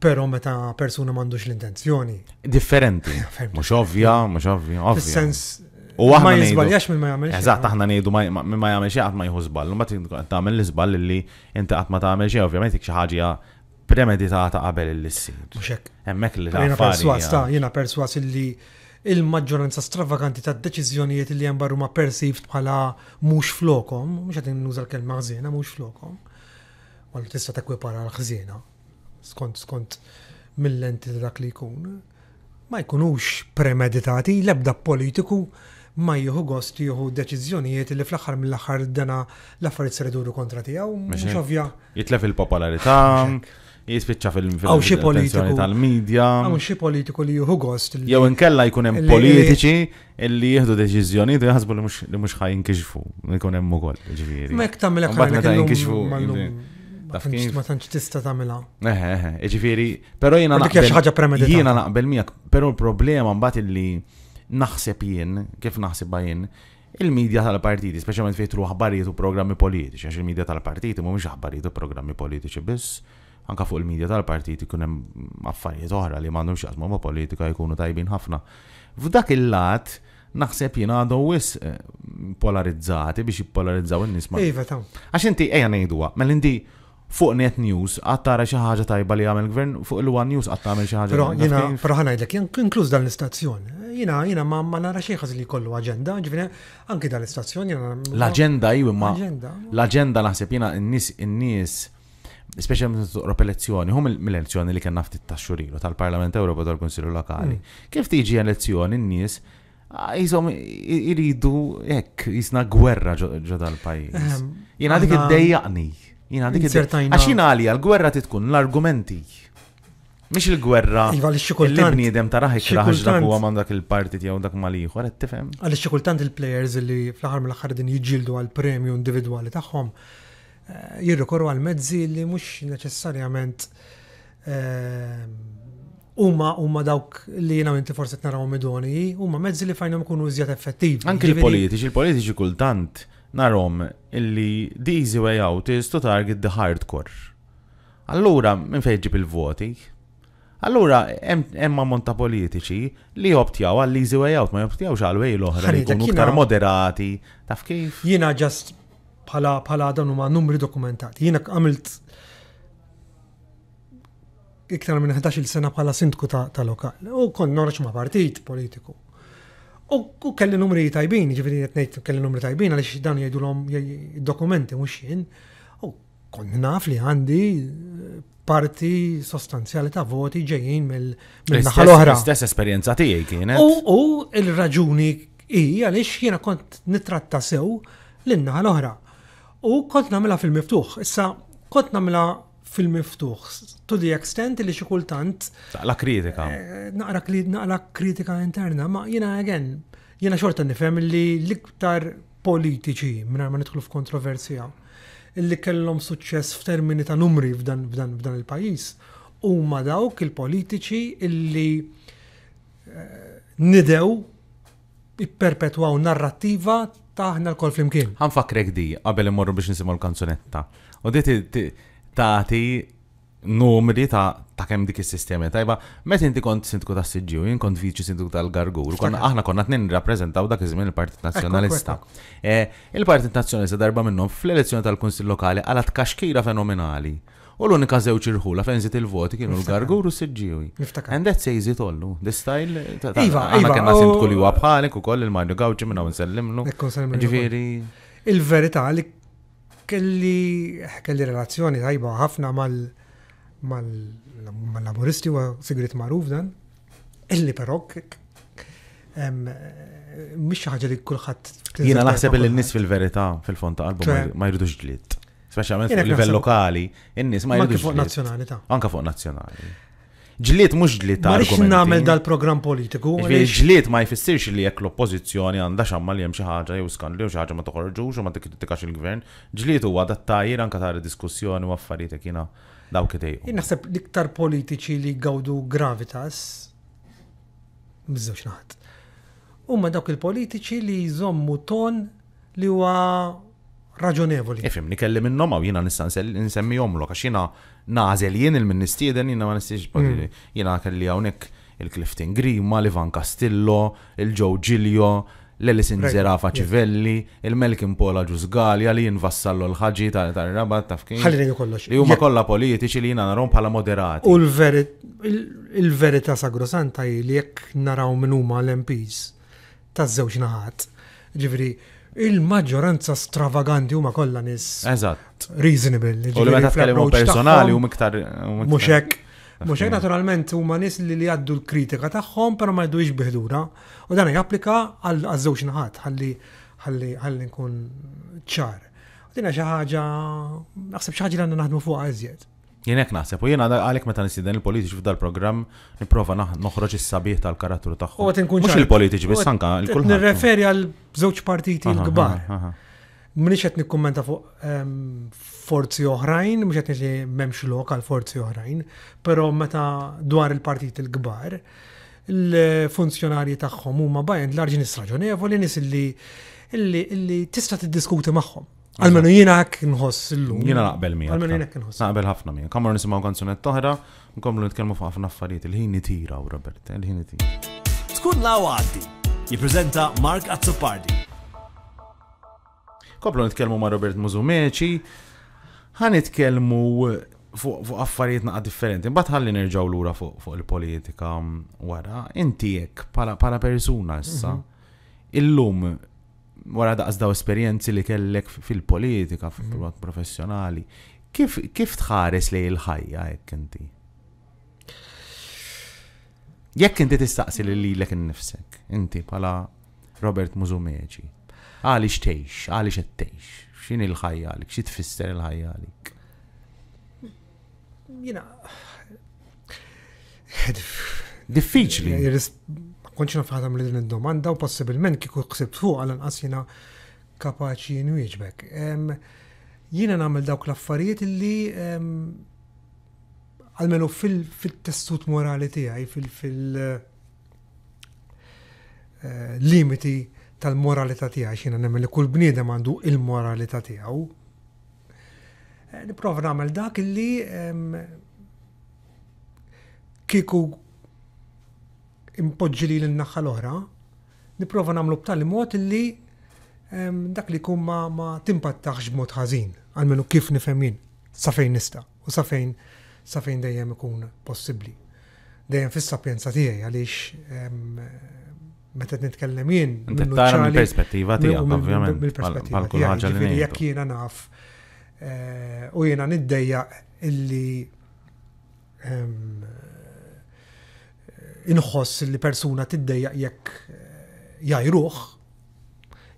pero meta persuna m'għandux l-intenzjoni. Differenti. Mhux ovvja, mhux ovvja. Fis-sens U aħna ma jizbaljax minn ma jagħmel. Eżatt, aħna ngħidu minn ma jagħmel xi qatt ma jieħu żball. Ma tagħmel l-iżball li inti qatt ma tagħmel xi, ovvjament xi ħaġa premeditata qabel l-issir. Muxek. Hemmhekk li Jiena perswas ta' jiena perswas li il-maġġoranza stravaganti ta' deċiżjonijiet li jembarru ma' perceived bħala mhux flokom, mhux qed nuża l-kelma ħżiena mhux flokom. Għal tista' tekwipara l-ħżiena. Skont skont mill-lenti dak li jkun. Ma jkunux premeditati, l-ebda politiku ma jieħu gost jieħu deċiżjonijiet li fl-axar mill-axar dana l-affarijiet se iduru kontra tiegħu mhux ovvja. Jitlef il-popolarità, jispiċċa fil-attenzjoni tal-medja. Għaw xi politiku li jieħu gost. Jew inkella jkun hemm politiċi illi jieħdu deċiżjonijiet u jaħsbu li mhux ħajinkixfu, jkun hemm ukoll ġifieri. Mek tagħmilek ħajinkixfu. Ma tanċ tista' tagħmilha. Eħe, eh, eħe. Eh, eh, ġifieri, però jiena naqbel. Jiena naqbel miak. Pero il problema mbagħad illi naħseb jien, kif naħseb jien, il-medja tal-partiti, speċjalment fejn tru aħbarijiet u programmi politiċi, għax il-medja tal-partiti mhumiex aħbarijiet u programmi politiċi biss, anka fuq il-medja tal-partiti kun hemm affarijiet oħra li m'għandhomx jaqsmu ma' politika jkunu tajbin ħafna. F'dak il-lat, naħseb jien għadu wis eh, polarizzati biex jippolarizzaw n-nisma. Iva, ta' Għax inti, ejja nejdua, mel inti fuq net news għattara xi ħaġa tajba li jagħmel gvern fuq il-one news għatta tagħmel xi ħaġa. Però jiena però ħanajdlek inkluż dan l-istazzjon. Jiena jiena ma ma nara xi li jkollu aġenda, ġifieri anki dan l-istazzjon jiena. L-aġenda jiw imma l-aġenda naħseb jiena n-nies in-nies speċjalment Europa elezzjoni, hum mill-elezzjoni li kien ftit ta' xurilu tal-Parlament Ewropa tal-Konsilju Lokali. Mm. Kif tiġi elezzjoni n-nies ah, jisom iridu hekk jisna gwerra ġo dal-pajjiż. Ehm, jiena dik iddejjaqni. Jina dik Għax jina għalija l-gwerra titkun l-argumenti. Mhix il-gwerra. Iva li xikultant. Il-bniedem tara ħikra ħaġda huwa man dak il-partit jew dak mal-ieħor, qed tifhem. Għalli xikultant il-plejers li fl-aħħar mill ħar din jiġġieldu għal premju individwali tagħhom eh, jirrikorru għal mezzi li mhux neċessarjament eh, Uma umma dawk li jena minti forsi t-naraw midoni, umma mezzi li fajna kunu iżjat effettivi. Anki il politiċi il politiċi kultant narom illi the easy way out is to target the hardcore. Allura minn fejn ġib il-voti? Allura hemm monta politiċi li jobtjaw għall easy way out ma jobtjawx għal way l-oħra li jkunu ktar moderati. Taf kif? Jiena ġast bħala pala danu huma numri dokumentati. Jiena għamilt iktar minn 11 sena bħala sindku ta' lokal. U kont norroċ ma' partit politiku U kelli numri tajbin, ġifiri jtnejt kelli numri tajbin, għalix dan jajdu l-om dokumenti mux jien. U konni naf li għandi eh, parti sostanzjali ta' voti ġejjin mill-naħal oħra. Stess esperienza tiegħi kienet. U il-raġuni i għalix jiena kont nitratta sew l-naħal oħra. U kont namela fil-miftuħ. Issa kont namela fil-miftuħ. To the extent li xi kultant. Eh, naqra kritika. Naqra kritika interna, ma jiena għagħen, jiena xorta nifhem li l-iktar politiċi minna ma nidħlu f'kontroversija illi kellhom suċċess f'termini ta' numri f'dan il-pajjiż huma dawk il-politiċi illi eh, nidew ipperpetwaw narrattiva taħna l-kol flimkien. Għan fakrek di, qabel immorru biex nisimu l-kanzunetta. U di tati numri ta' ta' kem dik is sistemi tajba, Met inti kont sindku ta' Siġġu, jien kont viċi sindku tal-Gargur, konna aħna konna tnin rappreżentaw dak iż-żmien il-Partit Nazzjonalista. Eh, Il-Partit Nazzjonalista darba minnhom fl-elezzjoni tal-Kunsill Lokali għalat kaxkira fenomenali. U l-unika żewġ irħula la zit il-voti kienu l-Gargur u Siġġiwi. And that's easy tollu. the style. Eh, iva, għana iva, kena sindku oh. li huwa bħalek u koll il-Mario Gawċi minna nsellimlu. Ġifiri. Il-verità li kelli kelli relazzjoni tajba ħafna mal mal-laboristi wa sigrit maruf dan, illi però mish ħaġa li kulħadd. Jiena naħseb li n-nies fil-verità fil-fond ta' qalbu ma jridux ġlied. Speċjalment fuq livell lokali, in-nies ma jridux. Anke fuq nazzjonali ta'. Anke fuq nazzjonali ġliet mhux ġliet ta' argumenti. Marix nagħmel dal-programm politiku. Ġliet ma jfissirx li jekk l-oppożizzjoni għandha xamma li hemm xi ħaġa jew skandli xi ħaġa ma toħorġu u ma tikkritikax il-gvern. Ġliet huwa dattajjir anke tara diskussjoni u affarijiet jekk jiena dawk idejhom. Jien naħseb l-iktar politiċi li gawdu gravitas miżewġ naħat. Umma dawk il-politiċi li jżommu ton li huwa raġonevoli. Ifim, nikellim minnom għaw jina nissan nsemmijom jomlu, għax jina nażel jien il-ministieden jiena ma nistax mm. jiena kelli hawnhekk il-Clifton Grima, l-Ivan Castillo, il-Joe Giglio, l-Elisin Zerafa Civelli, il-Melkin Pola Ġużgalja li jinvassallu l-ħagġi tal-rabat taf kien. Ħalli kollox. Li huma kollha politiċi li jina narom bħala moderati. U l-verità sagrosanta li jekk naraw minn huma l-MPs taż-żewġ naħat. Ġifri, il-maġġoranza stravaganti huma kollha nis. Eżatt. Reasonable. U li meta personali huma iktar. Mhux hekk. naturalment huma nies li li għaddu l-kritika tagħhom però ma jdux biħdura. U dan japplika għaż-żewġ naħat ħalli nkun ċar. Dina xi ħaġa naħseb xaħġa li għandna naħdmu fuqha iżjed hekk naħseb, u jiena għalhekk meta nisiden il-politiċi f'dal programm nipprova noħroġ is-sabiħ tal-karattru tagħhom. Mhux il-politiċi biss anka l-kulħadd. Nirreferi għal żewġ partiti l-kbar. Mniex qed nikkummenta fuq ehm, forzi oħrajn, mhux qed li m'hemmx lok għal forzi oħrajn, però meta dwar il-partit il-kbar, il-funzjonarji tagħhom huma bajn l-arġin raġonevoli nies illi tista' tiddiskuti magħhom Għalmenu jina għak nħoss l-lum. Jina naqbel mija. Għalmenu jina għak nħoss. Naqbel ħafna mija. Kamru nisimaw kanzunet toħra, nkomlu nitkelmu fuq ħafna affarijiet. Il-ħin itira u Robert, il-ħin itira. Tkun law għaddi. Jiprezenta Mark Azzopardi. Komplu nitkelmu ma' Robert Muzumeċi. Għan nitkelmu fuq affarijiet naqqa differenti. Mbagħad ħalli l-ura fuq il-politika wara. Inti jek, pala persuna issa. Mhm. il-lum wara daqs daw esperjenzi li kellek fil-politika, fil-privat mhm. professjonali, kif, kif tħares li l-ħajja jekk inti? Jekk inti tistaqsi li lilek innifsek, inti pala Robert Muzumeċi, għali xtejx, għali xettejx, xin il-ħajja għalik, xie tfisser il-ħajja għalik? Jina, (sighs) diffiċli konċi nafħadam li din id-domanda u possibilment kiku ksibt fuq għal-anqas kapaċi kapaċi nwieġbek. Jina namel dawk l-affarijiet li għalmenu fil-testut morali tijaj, fil-limiti eh, eh, tal-moralità tijaj, xina nemmen li kull bniedem għandu il-moralità tijaw. Eh, niprofa namel dak li kiku impoġġi li l-naħħa l-oħra, niprofa namlu b'tali mod li dak li kum ma, ma timpattaħx b'mod ħażin, għalmenu kif nifhem jien, sa fejn nista' u sa fejn sa fejn dejjem ikun possibbli. Dejjem fis-sapjenza tiegħi għaliex meta nitkellem jien. Tara mill-perspettiva tiegħek, ovvjament. Mill-perspettiva tiegħek, jekk jiena naf eh, u jiena niddejja illi inħoss li persuna tiddejjaq jekk eh, jajruħ,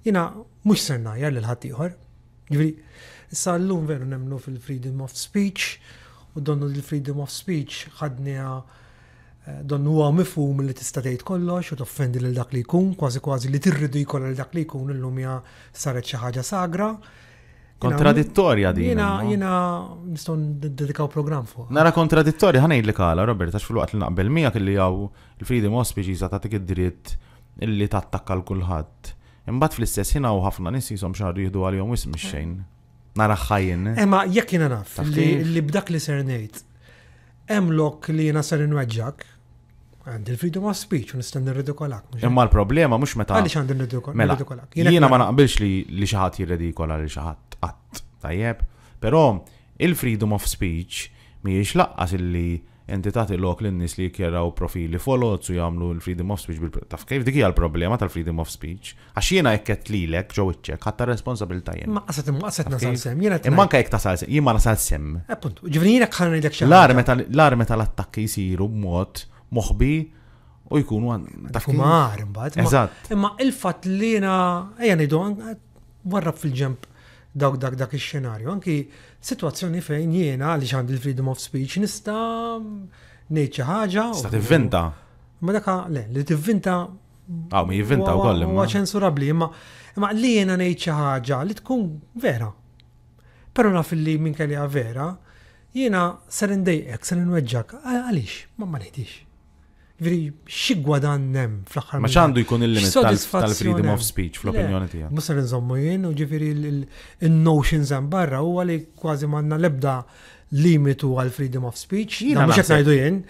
jina mux ser najjar l ħatiħor Ġviri, issa l-lum veru nemnu fil-freedom of speech u donnu l-freedom of speech ħadnija eh, donnu huwa mifhum li tista' tgħid kollox u toffendi lil dak li jkun, kważi kważi li tirridu jkollha lil dak li jkun illum hija saret xi ħaġa sagra. Kontradittorja di. Jina, jina, nistaw dedikaw program fuq. Nara kontradittorja, ħanej li kala, Robert, għax fil-waqt li naqbel mija kelli jaw il-Freedom Hospice jisa ta' id-dritt illi tattakka l-kulħadd. Imbagħad fl-istess jina u ħafna nies jisom xahar jihdu għal-jom mix-xejn. Nara ħajjin. Imma jekk jiena naf li b'dak li ser ngħid hemm lok li jiena ser inweġġak għandi l-freedom of speech u nistan kolak. Imma l-problema mux meta. Għalix għandi kolak. Mela, Jena ma naqbilx li li xaħat kolak li xaħat għat. Tajjeb. Pero il-freedom of speech miex laqqas illi inti tagħti lok lin nies li jkjerraw profili folot u jagħmlu l-freedom of speech bil taf kif dik hija l-problema tal-freedom of speech. Għax jiena jekk qed lilek ġew iċċek ħadd responsabilità jien. Ma qased imma qased nasal sem, jiena Imma jekk tasal sem, jiena nasal sem. Eh, Appunt, ġifieri jiena ħanilek xi. L-ar meta l-attakki jsiru b'mod moħbi u jkunu ta' kumar imbagħad. Eżat. Imma il-fatt li jena, ejja ngħidu warrab fil-ġemp dawk dak dak ix-xenarju, anki sitwazzjoni fejn jiena li għandi il-freedom of speech nista' ngħid xi ħaġa. t tivvinta. Ma daka le, li tivvinta. Għaw, ah, mi jivvinta u imma. Ma ċensurabli, imma li jena ngħid xi ħaġa li tkun vera. Però naf li minn kellha vera, jiena ser indejqek, ser inweġġak, għaliex, ma ma ngħidix. Veri, xie nem fl-axar. Ma xandu jkun il-limit tal-freedom of speech fl-opinjoni tija. Musa rinżommu jien u ġifiri il-notions għan barra u għali kważi manna lebda limitu għal-freedom of speech. Jina mux najdu jien,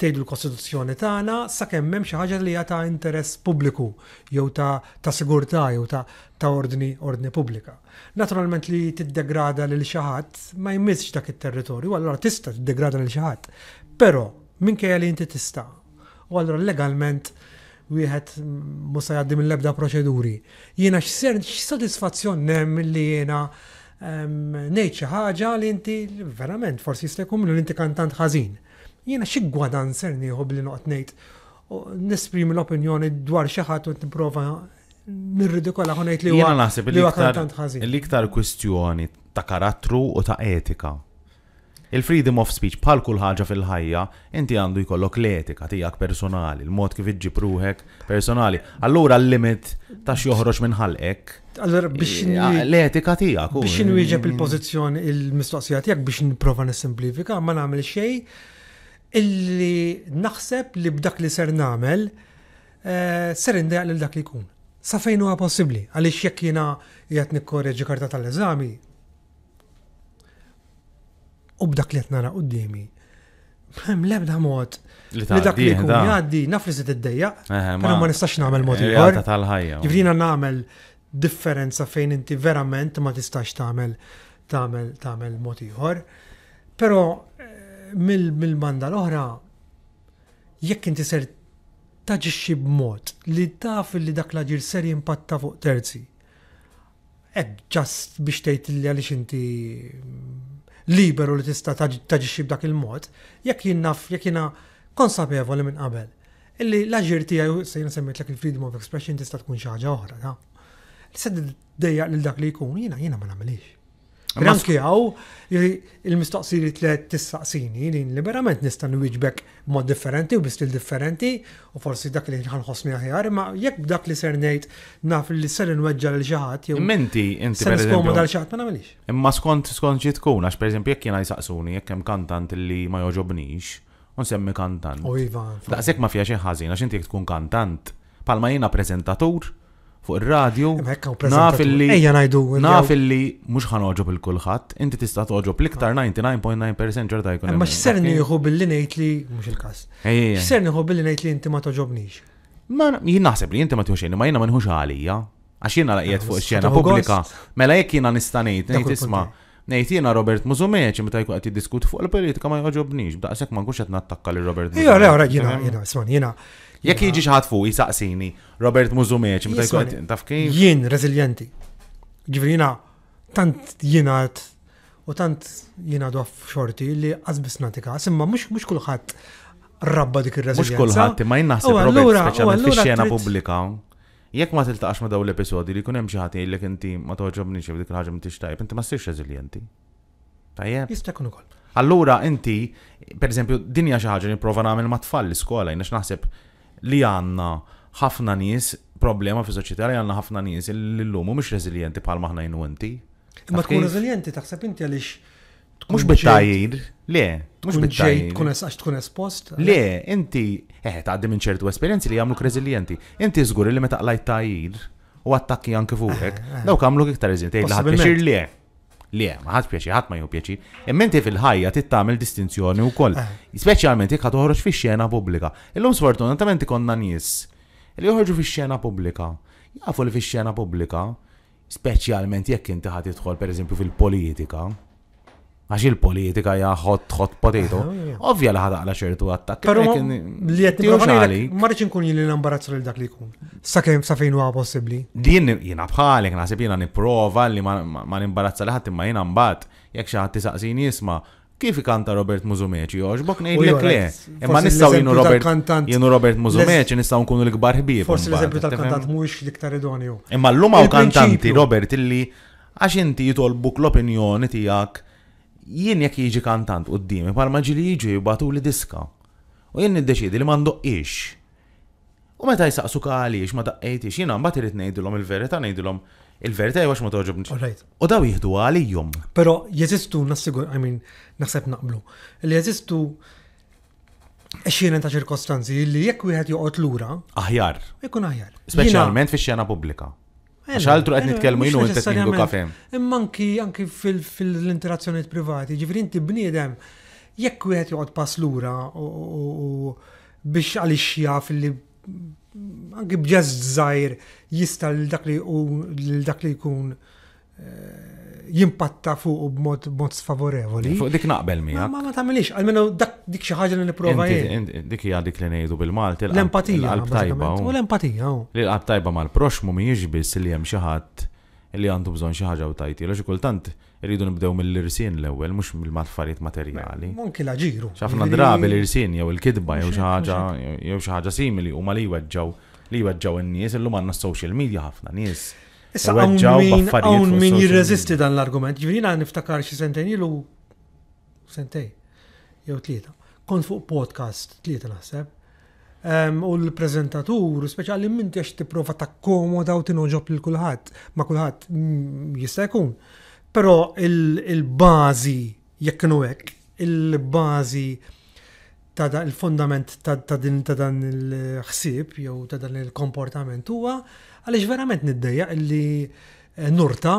tejdu l-Kostituzzjoni tagħna sakemm hemm xi ħaġa li hija ta' interess pubbliku jew ta' sigurta, sigurtà jew ta' ordni ordni pubblika. Naturalment li tiddegrada lil xi ħadd ma jmissx dak it-territorju, għallora tista' tiddegrada lil xi ħadd. Però minkejja li inti tista' U għallura legalment wieħed musa jgħaddi mill-ebda proċeduri. Jiena x'ser x'sodisfazzjon hemm li jiena ngħid xi ħaġa li inti verament forsi jislekum li inti kantant ħażin. Jiena xi gwadan ser nieħu li noqgħod u nesprim l-opinjoni dwar xi ħadd u nipprova nirridikola ħu ngħid li huwa kantant ħażin. L-iktar kwestjoni ta' karattru u ta' etika Il-freedom of speech bħal kull ħaġa fil-ħajja, inti għandu jkollok l-etika tiegħek personali, l mod kif iġġib ruħek personali. Allura l-limit ta' joħroġ minn ħalqek. Allora biex l-etika tiegħek. Biex nwieġeb il-pożizzjoni il-mistoqsija tiegħek biex nipprova nissimplifika, ma nagħmel xejn illi naħseb li b'dak li ser nagħmel eh, ser indejjaq lil dak li jkun. Sa fejn huwa possibbli, għaliex jekk jiena jgħid nikkorreġi karta tal-eżami, u b'dak li qed nara qudiemi. Hemm lebda mod li dak li jkun jgħaddi naf li se tiddejjaq, però ma nistax nagħmel mod eh, ieħor. Jifrina nagħmel differenza fejn inti verament ma tistax tagħmel tagħmel tagħmel mod ieħor. Però eh, mill manda l-oħra jekk inti ser taġixxi b'mod li taf li dak l-aġir ser jimpatta fuq terzi. Eb, ġast biex tgħid li għaliex inti liberu li tista' taġixxi b'dak il-mod, jekk jien jekk konsapevoli minn qabel. Illi l-aġir tiegħu se jiena semmitlek il-freedom of expression tista' tkun xaġa ħaġa oħra, ta' li se dejja lil dak li jkun jiena jiena ma namelix. Ranki għaw, il-mistoqsiri tlet tissaqsini li liberament nista' nwiġbek mod differenti u bistil differenti u forsi dak li ħanħosni aħjar, ma jekk dak li ser ngħid naf li ser nweġġa l xaħat jew. Menti, inti per eżempju. dal xaħat ma nagħmelix. Imma skont skont ġi tkun għax pereżempju jekk jiena jsaqsuni jekk hemm kantant li ma joġobnix, u nsemmi kantant. U iva. Daqshekk ma fija xi ħażin għax inti jekk tkun kantant, palma jiena preżentatur, fuq il radju Naf illi naf illi mhux ħanoġob il kulħadd, inti tista' toġob l-iktar 99.9% ah. ġerta jkun. Ma x'ser nieħu billi ngħid li mhux il-każ. X'ser nieħu billi ngħid li inti ma toġobnix. Ma jien naħseb li inti ma tieħux ma jiena ma nħux għalija. Għax jiena laqiet fuq xena pubblika. Mela jekk jiena nista' ngħid, ngħid isma' Nejt jina Robert Muzumeċ, meta jkun qed diskut fuq il-politika ma jogħġobniex, b'daqshekk ma nkunx qed nattakka lil Robert. Jo, Jekk jiġi xaħat fuq jisaqsini, Robert Muzumeċ, meta jkun taf kien? Jien reżiljenti. Ġivrina, tant jiena u tant jiena għaf xorti li għazbis natika, simma mux kullħat rabba dik ir-reżiljenza. Mux kullħat, ma jien naħseb Robert speċjalment fix-xena pubblika. Jekk ma tiltaqax ma daw l-episodi li kun hemm xi ħadd jgħidlek inti ma toġobniex dik il-ħaġa m'intix tajb, inti ma ssirx reżiljenti. Tajjeb. Jista' jkun ukoll. Allura inti, per eżempju, dinja xi ħaġa nipprova nagħmel ma tfal l-iskola, jnex naħseb li għanna ħafna nies problema fi soċjetà li għanna ħafna nies li l-lum mhux reżiljenti bħal maħna jien inti. Ma tkun reżiljenti taħseb inti għaliex Mux bittajir, le, mux bittajir. Tkun għax tkun espost? Le, inti, eh, għaddi minn ċertu esperienzi li jagħmlu reżiljenti. Inti zgur li meta qlajt tajir u attakki anki fuqek, eh, eh. Dawk kamlu iktar reżiljenti, laħat biex li hemm ħadd pjaċi ħadd ma jew pjaċi. Imma inti fil-ħajja tagħmel distinzjoni wkoll, eh. speċjalment jekk toħroġ fix-xena pubblika. Illum sfortunatament ikonna nies li joħorġu fix-xena pubblika. Jafu li fix-xena pubblika, speċjalment jekk inti ħadd tidħol pereżempju fil-politika, għax il-politika ja hot hot potato. Ah, Ovvja li ħadaqla ċertu għattak. Pero li qed għali. Marriċ inkun jien l-imbarazz lil dak li jkun. Sakemm sa fejnu huwa possibbli. Din jina bħalek naħseb jiena nipprova li ma nimbarazza li ħadd imma jina mbagħad jekk xi ħadd tisaqsini jisma' kif ikanta Robert Muzumeċi, oġbok nejlek le. Eh, imma nistaw jenu Robert, jenu Robert Muzumeċi, nistaw nkunu l-gbar ħbib. Forsi l-eżempju tal-kantant mux liktar idonju. Imma l lumaw kantanti Robert illi għax inti jitolbuk l-opinjoni tijak jien jekk jiġi kantant qoddimi bħalma ġili jiġu jibatu li diska. U jien niddeċidi li ix. U meta jisaqsu għaliex ma daqqejtix, jiena mbagħad irid nejdilom il verita nejdilom il verita jgħax ma toġobni. U daw jieħdu għalihom. Però jeżistu nassigur, I mean, naħseb naqblu. Li jeżistu xjena ta' ċirkostanzi li jekk wieħed joqgħod lura. Aħjar. Ikun aħjar. Speċjalment fix-xena pubblika. Eh, Xaltru għet eh, nitkelmu jinu inti tindu kafem. Immanki anki fil-interazzjoniet privati, ġifri inti bniedem, jekk u għet juqot pas lura u biex għalix jaf li anki bġaz zaħir jista l-dak li jkun eh, jimpatta fuq b'mod mod sfavorevoli. Fuq dik naqbel mija. Ma ma tagħmilix, għalmenu dak dik xi ħaġa li nipprova jgħid. Dik hija dik li ngħidu bil-Malti l-empatija. L-qalb tajba. U l-empatija. Li l-qalb tajba mal-proxmu mhijiex biss li hemm xi ħadd li għandu bżonn xi ħaġa u tajti. Għax kultant irridu nibdew mill-irsien l-ewwel mhux mill-affarijiet materjali. Monki la ġiru. Xafna drabi l-irsien jew il-kidba jew xi ħaġa jew xi ħaġa simili huma li jweġġaw li jweġġaw in-nies illum għandna social media ħafna nies. Issa għawn min jirreżisti dan l-argument. Ġivina niftakar xi sentejn ilu sentej, jew tlieta. Kont fuq podcast tlieta naħseb. U l-prezentatur, speċjali minn tiex tipprova komoda u t-noġob lil kulħadd, ma kulħadd mm, jista' jkun. Però il-bażi jekk kienu hekk, il-bażi ta' il-fundament ta' din ta' dan il ħsib jew ta' dan il-komportament huwa għaliex verament niddeja illi eh, nurta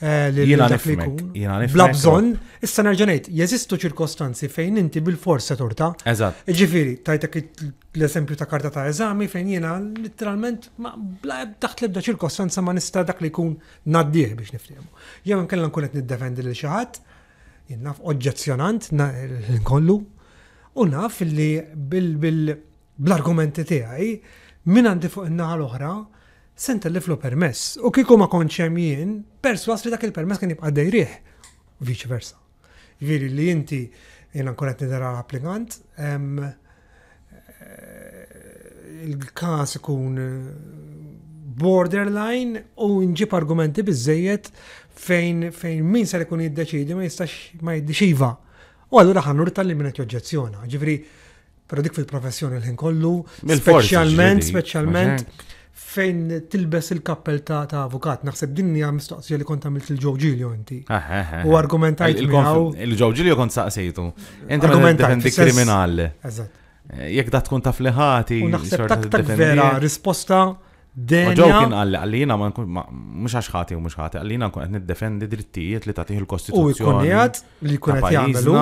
eh, Jina nifmek. Bla bżon, issa nerġanajt, jeżistu ċirkostanzi fejn inti bil-forsa torta. Eżat. Ġifiri, tajtek l-eżempju ta' karta ta' eżami fejn jina literalment ma bla taħt lebda ċirkostanza ma nista' dak li jkun naddieħ biex niftiemu. Jew kellan nkun qed niddefendi lil xi ħadd, naf oġġezzjonant nkollu u naf li bil-argumenti tiegħi min għandi fuq in-naħa l-oħra senta li flu permess. U kiku ma konċem jien, perswas li dak il-permess kien jibqa' dejrieħ. Vice versa. Viri jiġifieri li inti jen ankonet qed nidara applikant, eh, il-każ ikun eh, borderline u nġib argumenti biżejjed fejn fejn min ser ikun jiddeċidi ma jistax ma jiddeċiva. U allura ħanur tal-li minnet joġġezzjona. Ġifri, pero dik fil-professjoni l-ħin kollu, specialment, specialment fejn tilbes il kappel ta' ta' avukat. Naħseb dinja mistoqsija li kont għamilt il-ġoġilju inti. Ah, ah, ah, U argumentajt il il-għaw. il ġewġilju kont saqsejtu. Inti argumentajt kriminali. Eżatt. Eh, jekk da tkun taf U naħseb tak vera risposta Ġokin għalli, għallina ma nkun, mux ħati u mux ħati, għallina nkun għed niddefendi drittijiet li tatiħ il-Kostituzzjoni. U li li kunet jgħamlu.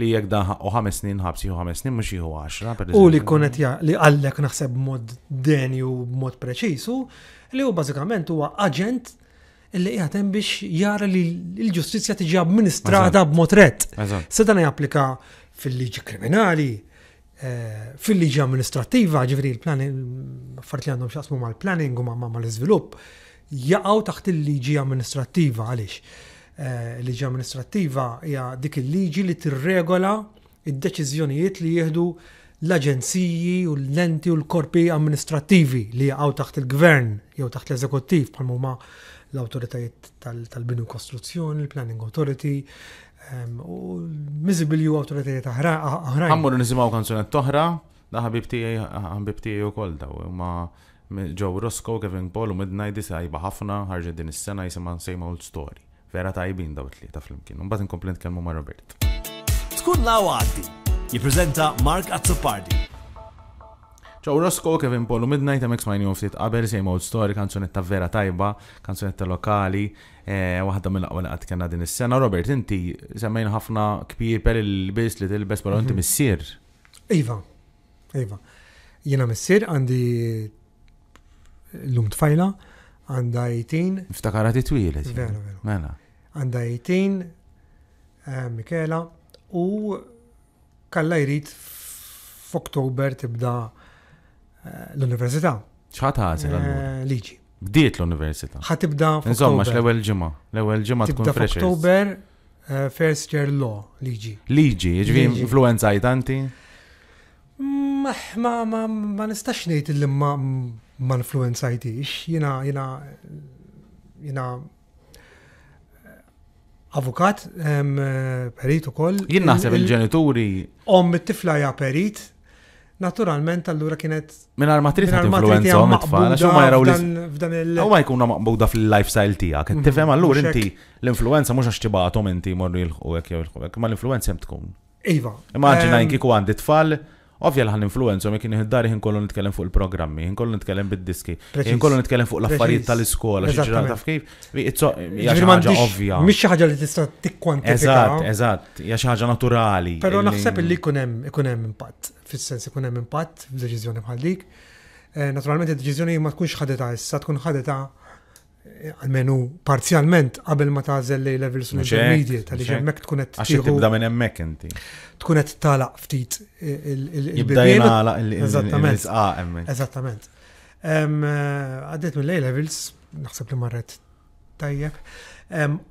Li jek daħ u ħames snin ħabsi u ħames snin mux jgħu għaxra. U li kunet li għallek naħseb mod deni u mod preċisu, li u bazzikament u agent illi jgħatem biex jara li l-ġustizja tiġi amministrata b'mod rett. Sedan japplika fil-liġi kriminali, Eh, fil-liġi amministrattiva, ġifri il-planning, fart li għandhom xasmu mal-planning u ma' mal izvilup jaqaw taħt il-liġi amministrattiva għalix. Eh, il-liġi amministrattiva hija dik il-liġi li tirregola id-deċiżjonijiet li jieħdu l-aġenziji u l-lenti u l-korpi amministrativi li jaqaw taħt il-gvern jew taħt l-eżekuttiv bħal huma l-autoritajiet tal-binu kostruzzjoni, il-planning authority, U mizibilju autoritajiet oħrajn. Għammur nizimaw kanzunet toħra, da tijaj, ħabib tijaj u kol daw, ma Joe Roscoe, Kevin Paul u Midnight għajba ħafna, ħarġa din is-sena jisima Same Old Story. Vera tajbin daw li ta' fl un Mbagħad inkomplent kelmu ma' Robert. Tkun law għaddi, jiprezenta Mark Azzopardi. Joe Rosko, Kevin Paul u Midnight, Mx Minju ftit qabel Same Old Story, kanzunetta vera tajba, kanzunetta lokali, Eh, waħda minn aqwa laqat kena din is-sena. Robert, inti semmejn ħafna kbir per il-bis li tilbes però inti mhm. missier. Iva, iva. Jiena missier għandi l-lum tfajla, għanda 18. Iftakarati twil, Vera, vera. Mela. Għanda 18, eh, Mikela, u kalla jrid f'Oktober tibda eh, l-Università. ċħat għazil Liġi. Bdiet l-università. Ħatibda Insomma, l-ewwel ġimgħa, l-ewwel ġimgħa tkun fresh. Oktober eh, first year law liġi. Liġi, jiġri jiġifieri influenza anti? Ma ma ma nistax ngħid li ma ma influenzajtix, jiena jiena jiena eh, avukat eh, perit ukoll. Jien naħseb il-ġenituri. Om it-tifla ja perit, Naturalment, allura kienet. Minn armatrit ta' influenza għom it-tfal, għax ma jaraw li. U ma jkunu maqbuda fil-lifestyle tijak. Mhm. Tifem allura inti l-influenza mux għax tibatom inti morri jilħu għek jew jilħu ma l-influenza jem tkun. Iva. Immaġina ehm, jinki ku għandi tfal Ovvja l-ħan influenzo, mek kien dari ħin kollu nitkellem fuq il-programmi, ħin kollu nitkellem bid-diski, ħin kollu nitkellem fuq l-affarijiet tal-iskola, xi ġrata taf kif. ħaġa ovvja. Mhix xi ħaġa li tista' tikkwantifika. Eżatt, eżatt, hija xi ħaġa naturali. Però naħseb li jkun hemm ikun hemm impatt, fis-sens ikun hemm impatt f'deċiżjoni bħal dik. Eh, naturalment id-deċiżjoni ma tkunx ħadeta issa, tkun ħadeta għalmenu parzjalment qabel ma tażel li levels tal-li ġemmek tkun qed tieħu tibda minn emmek inti. Tkunet qed ftit il il Eżattament. Eżattament. Eh, Għaddiet minn lej levels, naħseb li marret tajjeb.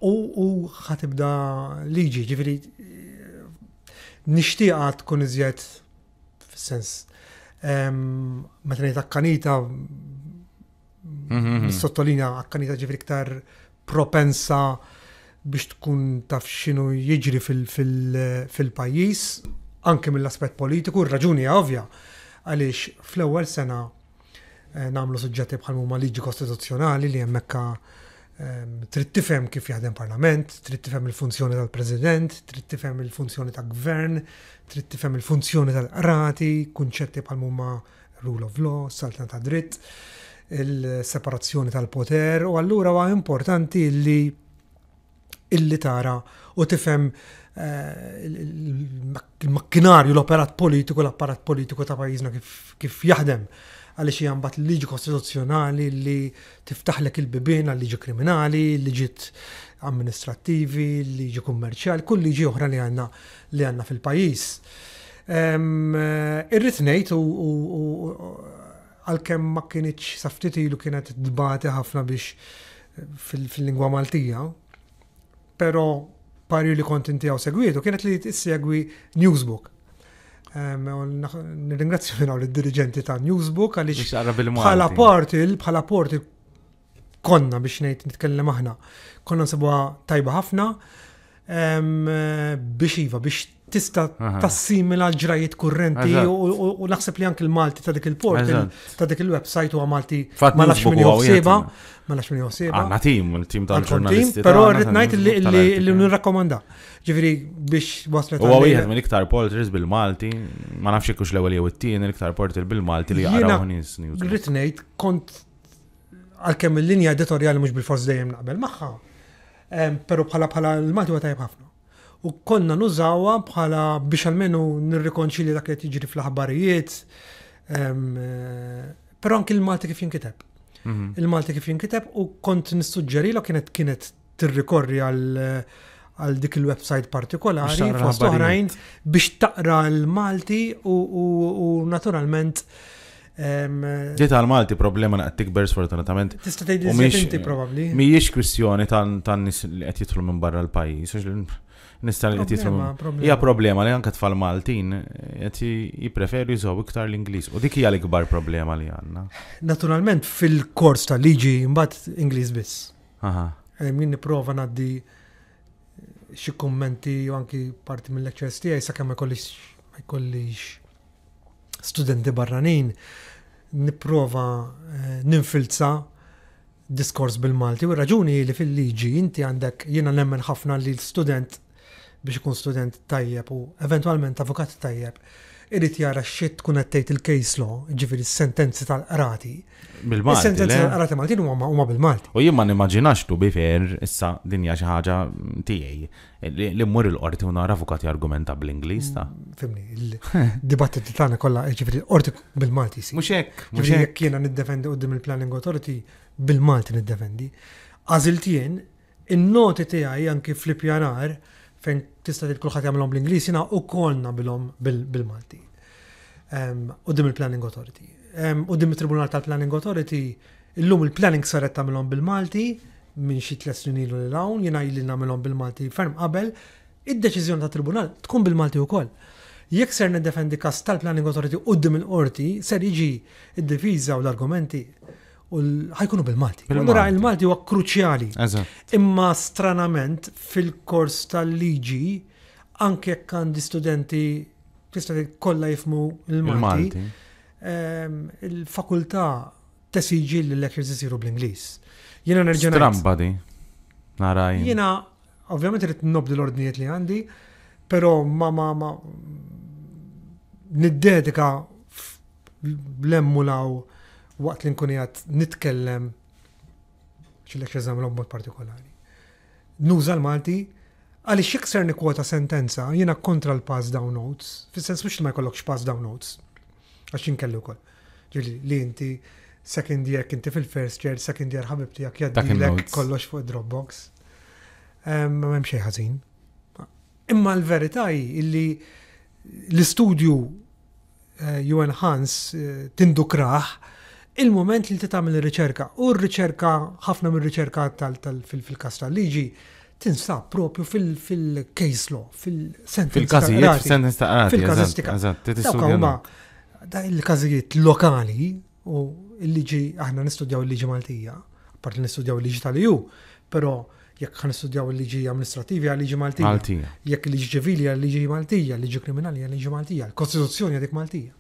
U ħatibda liġi, ġifieri nixtieqa tkun iżjed f sens Meta ngħid kanita Mhm. Sottolina għakkanita ġifri iktar propensa biex tkun taf xinu jiġri fil-pajis, anke mill-aspet politiku, raġuni ovvja, għalix fl-ewwel sena eh, namlu suġġetti bħal huma liġi kostituzzjonali li jemmekka eh, trid tifhem kif jaħdem parlament, trid tifhem il-funzjoni tal-president, trid tifhem il-funzjoni ta' gvern, trid tifhem il-funzjoni tal-qrati, kunċetti bħal huma rule of law, saltan ta' dritt il-separazzjoni tal-poter u allura huwa importanti li illi tara u tifhem eh, il-makkinarju, l-operat politiku, l-apparat politiku ta' pajjiżna kif jaħdem għaliex hija mbagħad liġi kostituzzjonali li tiftaħlek il-bibien għal liġi kriminali, amministrativi, amministrattivi, liġi kummerċjali, kull liġi oħra li għandna li għanna fil-pajjiż. Eh, irrid ngħid u għal-kem ma kienieċ saftiti ilu kienet dbati ħafna biex fil-lingwa Maltija, pero pari li kont għaw segwietu, kienet li segwi Newsbook. Nirringrazzju minna l-dirigenti ta' Newsbook għalix bħala portil, bħala portil konna biex nejt nitkellem aħna. Konna nsabuha tajba ħafna biex iva, biex tista tassimila ġrajiet kurrenti u naħseb li anke l-Malti ta' dik il port ta' dik il-website u għamalti ma nafx min joħsieba, ma nafx min joħsieba. Għanna tim, tim ta' tal-ġurnalisti. Però rrid ngħid li nirrakkomanda. Ġifiri biex waslet. Huwa wieħed minn iktar porters bil-Malti, ma nafx ikkux l-ewwel jew it-tieni iktar porter bil-Malti li għaraw nies news. Rrid ngħid kont għalkemm il-linja editorjali mhux bil-fors dejjem naqbel magħha. Però bħala bħala l-Malti huwa tajjeb ħafna u konna nużawa bħala biex almenu nirrikonċili dak li tiġri fl-aħbarijiet, eh, pero anki il-Malti kif jinkiteb. Mhm. Il-Malti kif jinkiteb u kont nissuġġeri lo kienet kienet tirrikorri għal dik il-website partikolari fost oħrajn biex taqra l-Malti u naturalment Ġiet eh, għal Malti problema naqt tikber sfortunatament. Tista' tgħid probabli. Mhijiex kwistjoni tan-nies li qed jidħlu minn barra l-pajjiż nista' li qed Hija problema li anke tfal Maltin qed jippreferu jużaw iktar l-Ingliż u dik hija l-ikbar problema li għandna. Naturalment fil-kors ta' liġi mbagħad Ingliż biss. Aha. Eh, min nipprova naddi xi kummenti u anki parti mill-lectures tiegħi sakemm ma jkollix studenti barranin nipprova eh, ninfilza diskors bil-Malti u raġuni li fil-liġi inti għandek jiena nemmen ħafna li l-student biex ikun student tajjeb u eventualment avukat tajjeb irrit jara xiet tkun għattejt il-case law, ġifiri s-sentenzi tal-qrati. Bil-Malti. S-sentenzi tal-qrati malti u ma bil-Malti. U jimman ma tu bifer issa dinja xi ħaġa tiegħi li mmur il-qorti u nara avukati argumenta bl-Ingliż ta. Mm, fimni, il-dibattiti (laughs) tagħna kollha ġifieri qorti bil-Malti. Mhux muxek. Ġifieri jekk jiena niddefendi qudiem il-Planning Authority bil-Malti niddefendi. tijen, in-noti tiegħi anki fl-ippjanar fejn tista' tgħid kulħadd jagħmilhom bl-Ingliż jiena ukoll nagħmilhom bil-Malti. Ehm, dim il-Planning Authority. Ehm, dim it-Tribunal tal-Planning Authority illum il-planning saret tagħmilhom bil-Malti minn xi tles snin ilu l hawn jiena jli nagħmilhom bil-Malti ferm qabel, id-deċiżjoni tat-Tribunal tkun bil-Malti wkoll. Jekk ser nedefendi kas tal-Planning Authority dim il-qorti ser jiġi id difiża u l-argumenti u ħajkunu bil-Malti. Allura il-Malti huwa kruċjali. Imma stranament fil-kors tal-liġi anke jekk għandi studenti tista' kollha jifmu il-Malti. Ehm, il-fakultà tesiġil l-lectures isiru bl-Ingliż. Jiena nerġa' Strambadi. Naraj. Jiena ovvjament irid nobdi l-ordnijiet li għandi, però ma ma ma niddedika l-emmulaw waqt li nkun jgħat nitkellem xillek xeżam l partikolari. Nuża l-Malti, għalli xikser nikwota sentenza, jena kontra l-pass down notes, fissens sens mux ma jkollok pass down notes, għax kellu kol. Ġili, li inti second year inti fil-first year, second year ħabib tijak jaddilek kollox fuq Dropbox. Ma memx ħażin. Imma l-verità illi l-istudju you enhance eh, eh, tindukraħ il-moment li tagħmel il riċerka u r-riċerka ħafna mir-riċerka tal-fil-kas tal-liġi tinsab propju fil-case law, fil sentenza Fil-kazijiet, fil Fil-kazistika. huma da il-kazijiet lokali u il-liġi, aħna nistudjaw il-liġi Maltija, apart li nistudjaw il-liġi tal-EU, pero jekk ħan nistudjaw il-liġi amministrativi għal liġi Maltija. Jekk il-liġi ċivili għal liġi Maltija, il-liġi kriminali għal liġi Maltija, il-Kostituzzjoni għadik Maltija.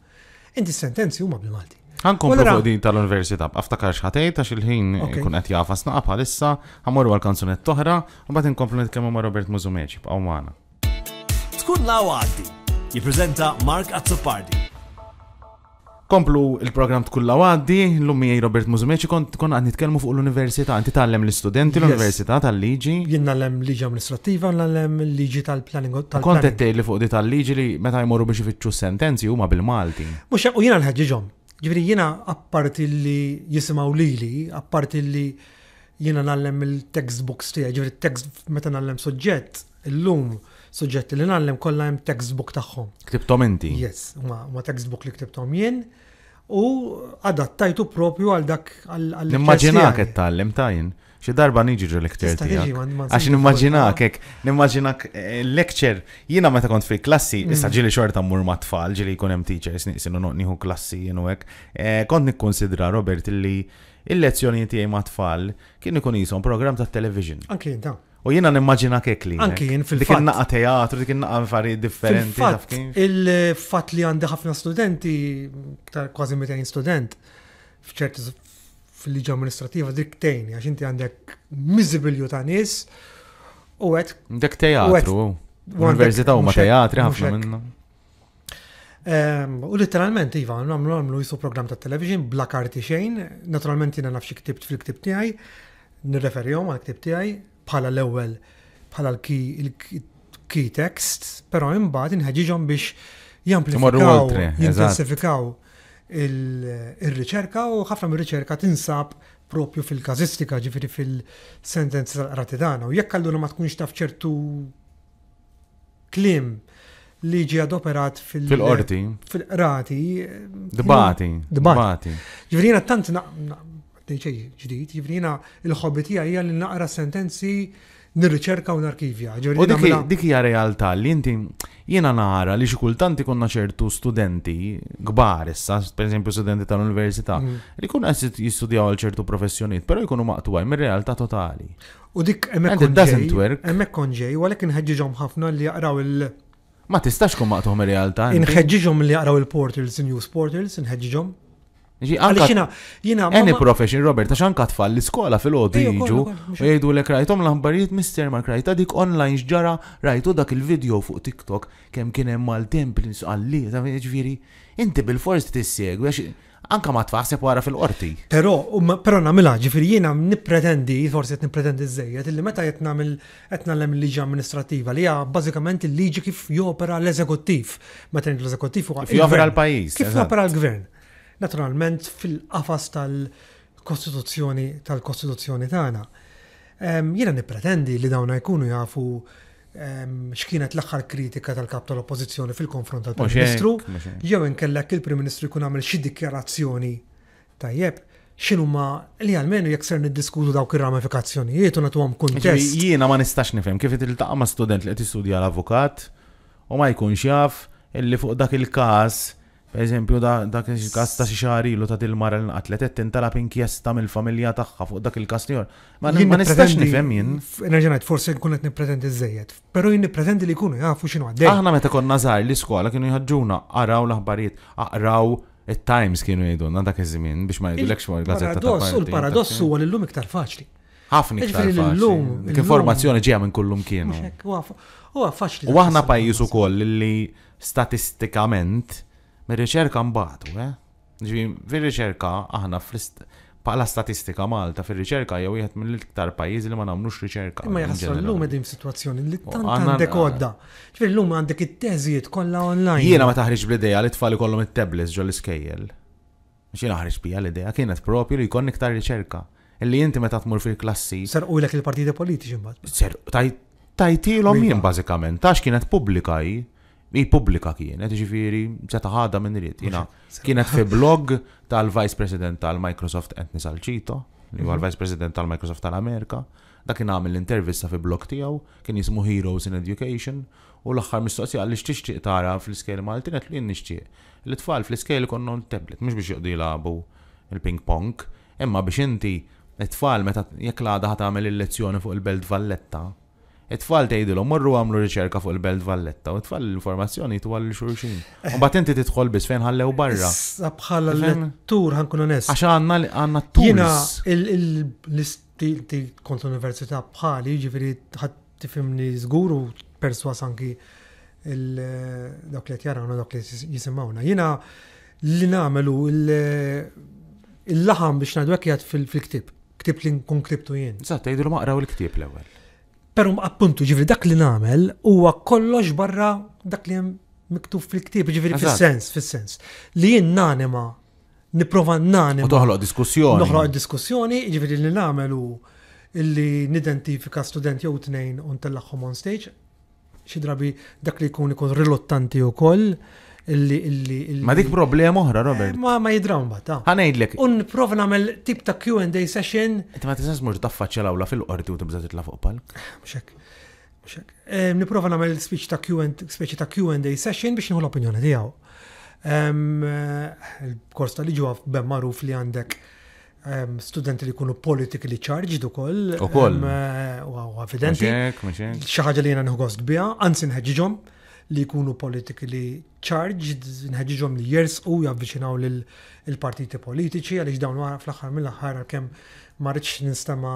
Inti sentenzi huma bil-Malti. Għankom fuq din tal-Università, aftakar xħatej ta' il ħin kun qed jafa snaqa bħalissa, għamorru għal-kanzunet toħra, u bat inkomplu kemmu ma' Robert Muzumeċi b'għaw magħna. Tkun law għaddi, jippreżenta Mark Azzopardi. Komplu il-program tkulla għaddi, l-lummi Robert Muzumeċi kont kon għan nitkelmu fuq l-Università, għanti tal-lem l-studenti l-Università tal-liġi. Jien l liġi amministrativa, l liġi tal-planning. Kont li fuq di tal-liġi li meta jmorru biex ifittxu sentenzi huma bil-Malti. Mux u jien ħagġiġom Ġifri jina apparti illi jisimaw lili, apparti illi jina nallem il-textbooks tija, ġifri text meta nallem suġġett, illum suġġett li nallem kollha hemm textbook tagħhom. Ktibtom inti? Yes, ma textbook li ktibtom jien u adattajtu propju għal dak għal. Nimmaġina qed tallem tajn xi darba niġi ġu lecture tiegħek. Għax nimmaġinak hekk, nimmaġinak eh, lecture jiena meta kont fil klassi, mm. issa ġieli xorta mmur ma' tfal, ġieli jkun hemm teachers niqsinu nieħu klassi jien hekk. Eh, kont nikkonsidra Robert illi il lezzjoni tiegħi ma' tfal kien ikun jisom programm tat television. Anke da. U jiena nimmaġina kek li. Anki jien fil-fat. Dikin naqqa teatru, dikin naqqa affarijiet differenti. Il-fat li għandi ħafna studenti, kważi 200 student, fċerti fil-liġi amministrativa dik tejni, għax inti għandek mizibilju ta' nies u għed. Dek teatru, università u ma teatri ħafna minna. Ehm, u literalment, Iva, għamlu għamlu jisu program ta' television, bla karti xejn, naturalment jina nafxie ktibt fil-ktib tijaj, nirreferjom għal ktib tijaj, bħala l-ewel, bħala l-key text, pero imbat inħagġiġom biex jamplifikaw, jintensifikaw il-riċerka u ħafna mir riċerka tinsab propju fil-kazistika ġifiri fil sentenza tal u jekk għalluna ma tkunx taf ċertu klim li ġi adoperat fil Fil-orti. Fil-qrati. Dbati. Dbati. Ġifirina tant ġdijt, ġifirina il-ħobbitija hija li naqra sentenzi nirriċerka u narkivja. U dik mela- hija realtà li inti jiena nara li xi kultanti konna ċertu studenti kbar issa, pereżempju studenti tal-università, mm. li kun qed jistudjaw għal ċertu professjonijiet, però jkunu maqtwaj mir-realtà totali. U dik hemmhekk konġej, għalhekk inħeġġiġhom ħafna li jaqraw il- Ma tistax kun maqtuħom il realtà Inħeġġiġhom li jaqraw il-portals, news portals, inħeġġiġhom Għalixina, jina. Any profession, Robert, għax anka tfal l-iskola fil-odi jiġu, u jgħidu l rajtom l-ambarijiet mister ma rajta dik online ġara rajtu dak il-video fuq TikTok kem kienem mal-templi nisqalli, ta' ġviri, inti bil t tissegwi, għax anka ma tfaħseb wara fil-qorti. Pero, um, pero namela, ġviri, jina nipretendi, forse nipretendi zzejiet, illi meta jett namel l-liġi amministrativa li għa bazzikament il-liġi kif jopera l-eżekuttiv, meta l-eżekuttiv u Kif jopera l-pajis. Kif jopera l-gvern naturalment fil-qafas tal-Kostituzzjoni tal-Kostituzzjoni tagħna. Ehm, jiena nippretendi li dawna jkunu jafu ehm, x'kienet l-aħħar kritika tal-kap tal-Oppożizzjoni fil-konfront tal-Prim Ministru, jew inkellek il-Prim Ministru jkun għamel xi dikjarazzjoni tajjeb xinu ma li għalmenu jek ser niddiskutu dawk ir-ramifikazzjonijiet u natu għam kuntest. Jiena ma nistax nifhem kif il-taqqa ma student li qed l-avukat u ma jkunx jaf illi fuq dak il-każ Per eżempju, dak il-kas ta' xi xahar ilu ta' il-mara l nqatlet tintalab inkjesta mill-familja tagħha fuq dak il-kas Ma nistax nifhem jien. Nerġanajt forsi nkun qed nippretendi żejjed, però jien nippretendi li jkunu jafu x'inhu għaddej. Aħna meta konna żgħar l-iskola kienu jħaġġuna araw l-aħbarijiet, aqraw it-Times kienu jgħidulna dak iż-żmien biex ma jgħidulekx ma l-gazzetta. Paradoss, l-paradoss huwa l-lum iktar faċli. Ħafna iktar faċli. Informazzjoni ġejja minn kullum kienu. U aħna pajjiż ukoll li statistikament mir-riċerka mbatu, eh? Ġi, fil-riċerka, aħna fl pala statistika Malta fil-riċerka jew wieħed mill-iktar pajjiżi li ma nagħmlux riċerka. Ma jaħsru llum din sitwazzjoni, li oh, tant għandek eh, għodda. Ġifier llum għandek it-teżijiet kollha online. Jiena ma taħriġ bl-idea li tfal ikollhom it-tablets ġol iskejjel. Mhux naħriġ bija l-idea kienet propju li jkun iktar riċerka. Illi inti meta tmur fil-klassi. Serqu lek il-partiti politiċi mbagħad. tajtilhom jien bażikament, tax kienet pubblika mi pubblika kienet, ġifiri, seta ħada minn rrit. Jina, kienet fi blog tal-Vice President tal-Microsoft Anthony Salcito, li huwa l-Vice President tal-Microsoft tal-Amerika. da kien għamil l-intervista fi blog tiegħu, kien jismu Heroes in Education, u l-axħar mistoqsija għalli xtixtieq tara fl iskel Maltin għet li nixtieq. L-tfal fl-iskejl konnu tablet, mhux biex jgħoddi labu il-ping pong, imma biex inti t-tfal meta jekk l-għada il-lezzjoni fuq il-Belt Valletta, it-tfal tgħidilhom morru għamlu riċerka fuq il-Belt Valletta u tfal l-informazzjoni twal xulxin. U eh. bat inti tidħol biss fejn ħallew barra. Issa bħala l-tur ħankun onest. Għax għandna għandna t-tur. Jiena l ti kont l-università bħali, ġifieri ħadd tifhimni żgur u perswas anki dawk li jarawna dawk li jisimawna. Jina li namelu il-laħam biex najdu għek fil-ktib. Ktib li nkun kriptu jien. Zatt, jgħidu maqraw il-ktib l-ewel. Pero appuntu, ġivri dak li namel huwa kollox barra dak li hemm miktub fil-ktib, ġifri fil-sens, fil-sens. Li jien nanema, niprofa nanema. U toħloq diskussjoni. Noħloq diskussjoni, ġifri li namel u illi nidentifika student jew tnejn un tellaħħom on stage, xi drabi dak li jkun ikun rilottanti u koll illi. Ma dik problema oħra, Robert. Ma ma jidrawn bat. Ħanejdlek. Un prova nagħmel tip ta' Q&A session. Inti ma tisax mhux taffaċċja l-awla fil-qorti u tibza titla fuq palk. Mxek. Mxek. Niprofa nagħmel speech ta' Q&A session biex nħu l-opinjoni tiegħu. Eh, il-kors tal-liġu għaf ben maruf li għandek studenti li kunu politically charged u koll. U koll. Eh, u għavidenti. Xaħġa li jena nħu għost bija, għansin ħedġiġom li jkunu politically charged, nħedġiġom li jersqu javvicinaw l-partiti politiċi, għalix dawn fl-axar mill-axar kem marriċ nistama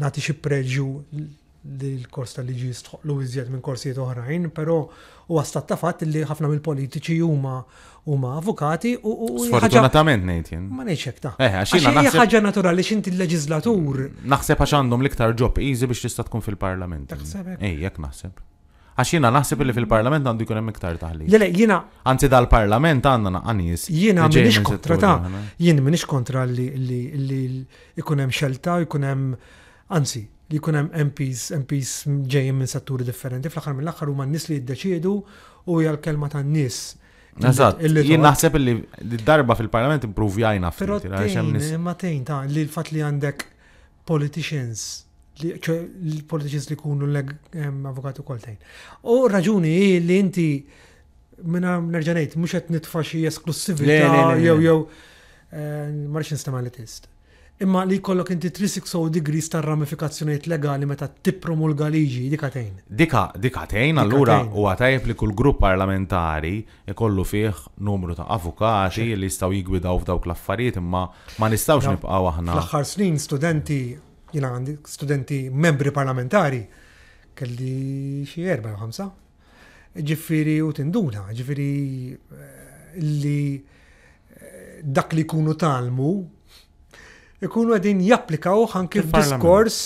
nati xi preġu li l-kors tal-liġi jistħoqlu iżjed minn korsijiet oħrajn, pero u għastat ta' fatt li ħafna mill-politiċi huma huma avukati u. Sfortunatament ngħid jien. Ma ngħidx hekk ta' eh, Hija ħaġa naturali x'inti il leġislatur Naħseb għax għandhom l-iktar ġob easy biex tista' tkun fil-parlament. Taħseb hekk. Ej, jekk naħseb. Għax jiena naħseb li fil-parlament għandu jkun hemm iktar taħli. Le, jiena. Anzi dal-parlament għandna għanis Jiena m'iniex kontra ta' jien m'iniex kontra li ikun hemm xelta, jkun hemm anzi, li jkun hemm MPs, MPs ġejjin minn setturi differenti, fl-aħħar mill-aħħar huma n-nies li jiddeċiedu u hija l-kelma tan-nies. jien naħseb li darba fil-parlament impruvjajna fil Ma tejn ta' li l-fatt li għandek politicians l-politicians li kunu l-avokati koltejn. U raġuni li inti minna nerġanajt, muxet nitfaxi nitfa xie esklusivita, jew jew eh, marx nistema li imma li kollok inti 360 degrees tar ramifikazzjoniet legali meta tippromulga liġi dikatejn. Dika, dikatejn, allura u għatajf li kull grupp parlamentari ikollu fih numru ta' avukati li staw jigwidaw f'dawk l-affarijiet imma ma nistawx nibqaw aħna. Fl-aħħar snin studenti, jina għandi studenti membri parlamentari, kelli xi erba' ħamsa. Ġifiri u tinduna, ġifiri eh, li eh, dak li kunu talmu ikunu għedin japplikaw ħanki diskors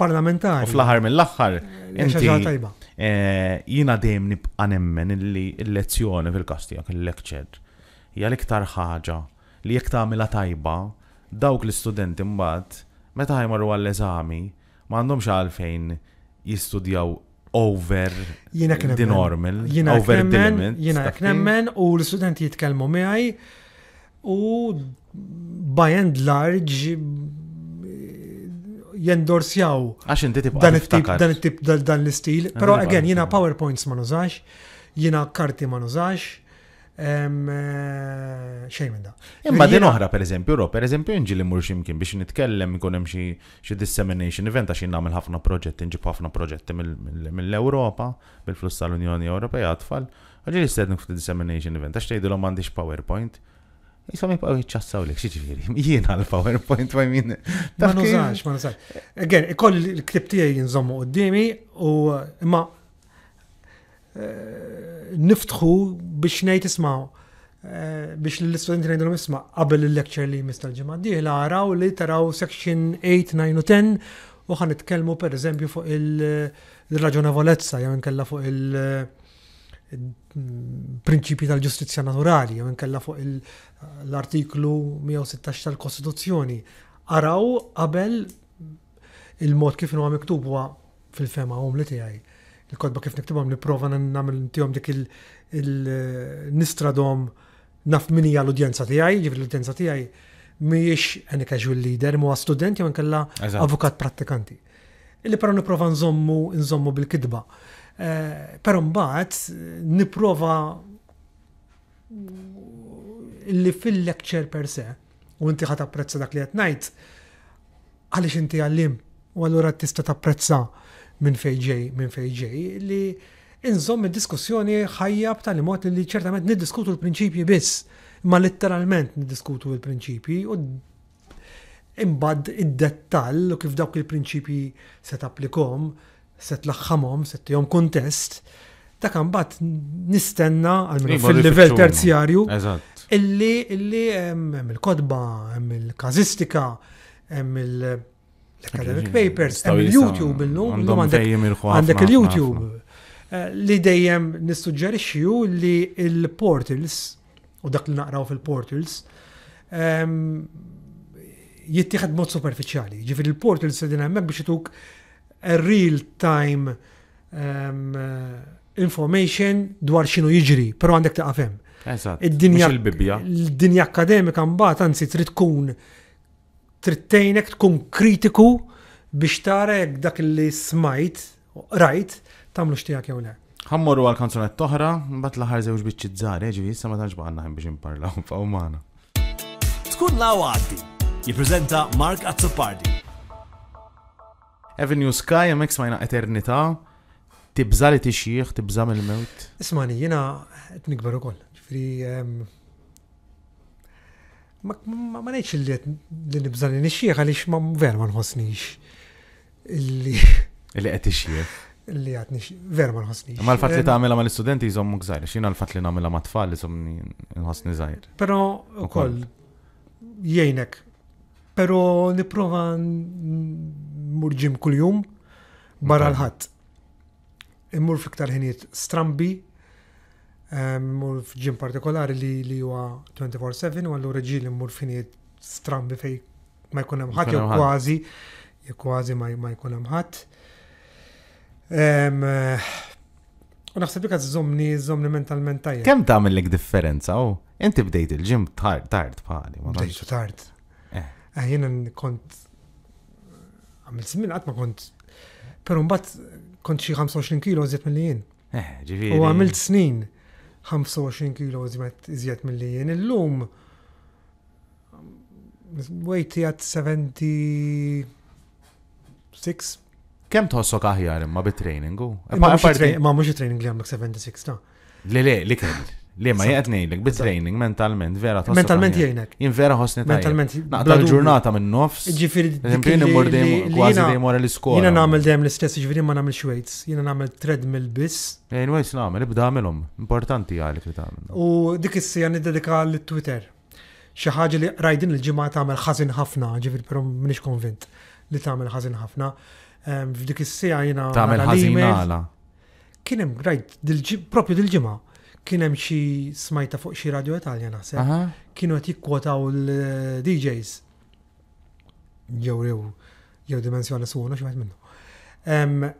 parlamentari. U fl-ħar mill-axħar. Eh, jina dejjem nibqa' nemmen illi l-lezzjoni fil-kastijak, il lekċer jgħal l-iktar ħaġa li jekk tagħmilha tajba dawk l-istudenti mbagħad meta ħajmorru għall-eżami m'għandhomx għalfejn jistudjaw over jina the normal, jina over the limit. Jina nemmen, u l-studenti jitkellmu miegħi u by and large eh, jendorsjaw dan it-tip dan l-istil, Pero again jiena PowerPoints ma nużax, jiena karti ma nużax, eh, xejn minn da. Imma din oħra per eżempju, ro, per eżempju inġi li murxim kien biex nitkellem kunem xie dissemination event għax nagħmel ħafna proġetti, inġi ħafna proġetti mill europa mill-fluss tal-Unjoni Ewropea għatfall, Għagġi li s-sednuk f dissemination event, għax tgħidilhom m'għandix PowerPoint, Jisom jibqa jitċassaw l-ek, xieġifiri, (laughs) jien għal-PowerPoint, ma jmin. Ma nużax, ma nużax. Again, ikoll l-ktib tijaj jinżommu għoddimi u imma eh, niftħu biex nejt ismaw eh, biex l-istudenti ngħidu isma' qabel il-lecture li mista l-ġimgħa dieħla araw li taraw section 8, 9 u 10 u ħan per pereżempju fuq il raġunavolezza jew inkella fuq il-, il Prinċipi tal-ġustizzja naturali, jew inkella fuq l-artiklu 116 tal-Kostituzzjoni. Araw qabel il-mod kif huwa miktub huwa fil-fema hum li tijaj. Il-kodba kif niktibhom nipprova nagħmel tijom dik il-nistradom naf min hija l-udjenza tiegħi, ġif l-udjenza tiegħi mhijiex any l leader, huwa student jew inkella avukat prattikanti. Illi però nipprova nżommu nżommu bil-kidba. Eh, Pero mbagħad eh, niprova li fil-lecture per se, u inti ħat apprezza dak li qed ngħid, għaliex inti għallim, u allura tista tapprezza minn fejġej, minn fejġej, li inżomm id-diskussjoni ħajja b'tali mod li ċertament niddiskutu l-prinċipji biss, ma letteralment niddiskutu l-prinċipji u imbagħad id-dettall u kif dawk il-prinċipji se tapplikom se tlaħħamhom, jom kontest, kuntest, dak imbagħad nistenna għal fil-livell terzjarju illi illi hemm il-kodba, hemm il-każistika, hemm il- academic papers, hemm il-YouTube illum, għandek il-YouTube. Eh, li dejjem nissuġġerixxu li il-portals u dak li naqraw fil-portals jittieħed mod superficiali. Ġifir il-portals se din hemmhekk biex ituk real-time um, uh, information dwar xinu jiġri, pero għandek għafem. Id-dinja l-bibja. dinja akademika mbagħad anzi trid tkun trittejnek tkun kritiku biex tarek dak li smajt, rajt, tamlu x'tijak jew le. Ħammorru għal kanzunet toħra, mbagħad l-aħħar żewġ biċċi żgħar, eh, ġifi issa ma tantx għandna ħin biex imparlaw f'għumana. Tkun lawati għaddi, jippreżenta Mark Azzopardi Avenue Sky jemmek smajna eternità, tibza li tixjieħ, tibza mill-mewt. Ismani, jiena qed nikber ukoll. Ġifieri ehm, ma ngħidx li nibża li nixjieħ għaliex ma ver ma nħossnix illi. (laughs) Illi qed tixjieħ. Illi qed nixjieħ, ver ma nħossnix. Ma l fat li tagħmilha mal-istudenti jżommu gżajr, xina l fat li nagħmilha ma' tfal iżomni nħossni żgħir. Però ukoll jajnek, pero niprofa murġim kull-jum barra l-ħat. Immur fiktar ħiniet strambi, ehm, immur f'ġim partikolari li li huwa 24-7, u għallu reġili immur finiet strambi fej ma jkun hemm ħadd jew kważi, jew kważi ma jkun hemm ħadd. Ehm, u naħseb li żomni zomni mentalment tajja. Kemm tagħmel lek differenza u inti bdejt il-ġim tard tard bħali. Bdejtu tard. Ah, Jena kont għamil zmin għatma kont, pero bat kont xie 25 kilo zjet millijen. Eh, u għamil snin 25 kilo zjet millijen. jien. Illum weighti għat 76. Kem tħossu aħjar imma bit-trainingu? Ma mux training li għamlek 76 no. Le, le, li kien. Li ma jgħet nejlek, bit-training, mentalment, vera ta' Mentalment jgħinek. Jien vera ħosni ta' Mentalment. Naqta ġurnata minn nofs. Ġifiri, ġifiri, immur dejjem kważi dejjem wara l-iskola. Jiena nagħmel dejjem l-istess, ġifiri ma nagħmel xwejts. Jiena nagħmel treadmill biss. Jien wejs nagħmel, ibda għamilhom. Importanti għalik li tagħmel. U dik is-sija niddedika l-Twitter. Xi ħaġa li rajdin il-ġimgħa tagħmel ħażin ħafna, ġifiri però m'iniex konvint li tagħmel ħażin ħafna. Ehm, f'dik is-sija jiena. Tagħmel ħażin Kien hemm rajt propju dil-ġimgħa kien hemm xi smajta fuq xi radio Italja naħseb. Kienu qed jikkwotaw l-DJs. Eh, jew jew dimensjoni suona xi waħed minnu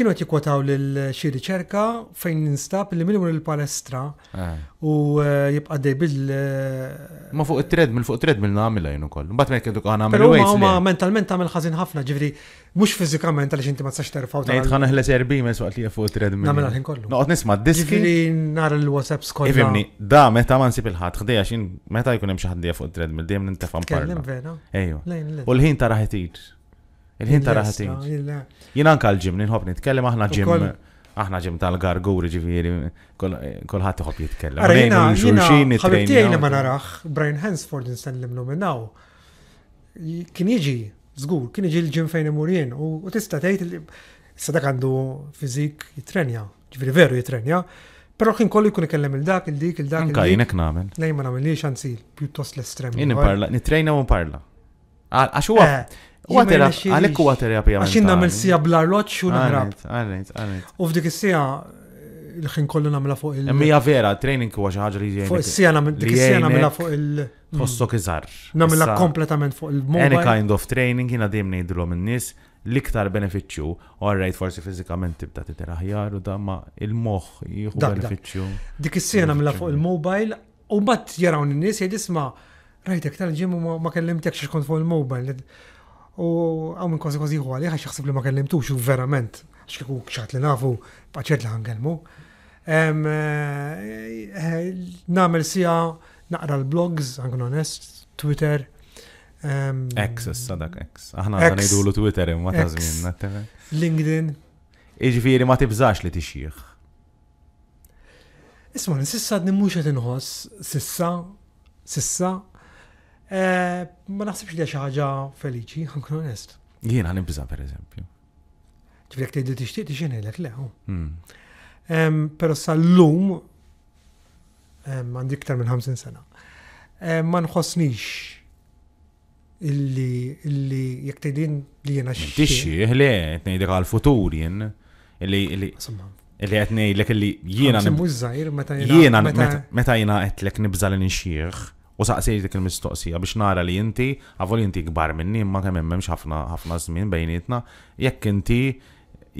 kienu għati jikwotaw l-xi ricerka fejn ninstab li minnu il-palestra ah. u eh, jibqa dej bil- eh, Ma fuq it-tred, mill fuq it-tred mill namila jenu koll. Mbatt mek jeduk għana għamil Ma mentalment għamil ħazin ħafna ġivri, mux fizikament għalix inti ma t-sax terfaw. Għajt ħana ħles serbi mes waqt li fuq it-tred mill. Namil għalħin kollu. Noqt nisma diski. Ġivri nar l whatsapp skoll. Ifimni, e da meta ma nsib il-ħat, xdeja xin meta jkun hemm xi ħaddija fuq it-tred mill, dejjem tefam parla. Ejju. U l-ħin tara ħetir. Il-ħin ta' raħatin. Oh, jien anka l-ġim, ninħob nitkellem aħna ġim. Aħna ġim tal-garguri ġifiri, kolħat iħob jitkellem. Rejna, xulxin, Ħabibtijajna ma narax, Brian Hansford nsellim l minnaw. Kien jiġi, zgur, kien iġi l-ġim fejn imurjen, u tista tgħid li sadak għandu fizik jitrenja, ġifiri veru jitrenja, Pero kien kollu jkun ikellem il-dak, il-dik, il-dak. Anka jinek namen. Lej ma namen li xanzi, piuttost l estremi Jien parla, nitrejna u parla. Għax huwa eh. Huwa għalek għalhekk huwa terapija. Għaxin nagħmel sija bl-arloġġ u naħrab. U f'dik is-sija eh, l-ħin kollu nagħmilha fuq il- Mija vera, training u xi ħaġa li jgħi. Fuq is-sija nagħmilha fuq il- mm. Fosso kizar. Nagħmilha kompletament fuq il mod Any kind of training jina dimni ngħidilhom in-nies l-iktar beneficju, u għarrejt forsi fizikament tibda titer aħjar u damma il-moħ jieħu beneficju. Dik is-sena mela fuq il-mobile u bat jaraw n-nies jgħid isma' rajtek tal ġimmu ma kellimtek xiex kont fuq il-mobile. U għaw minn kważi kważi għu għalli, għax li ma kellimtux xu verament, għax kiku xaħt li nafu, paċet li għankelmu. Eh, eh, namel sija naqra l-blogs, għankun onest, Twitter. X, s-sadak X. Aħna għan idulu Twitter imma ta' zmin. LinkedIn. Iġifiri ma tibżax li tixjieħ. Isma, sissa d-nimmux għet nħoss, sissa, sissa, Eh, ma naħsibx li ħaġa feliċi, għankun (laughs) onest. Jien għan nibza per eżempju. Ġifrek tgħidu tixtieq tixin lek leħu. Hmm. Pero sal-lum għandi iktar minn 50 sena. Ma nħosnix illi illi jekk tgħidin li jiena xi. Tixxieħ le qed ngħidlek għal futur jen. Illi illi illi qed ngħidlek illi jiena. Jiena meta jiena qed lek nibża l-inxieħ. U saqsej dik il-mistoqsija biex nara li inti, għavol inti kbar minni, ma kemm memx ħafna ħafna żmien bejnietna, jekk inti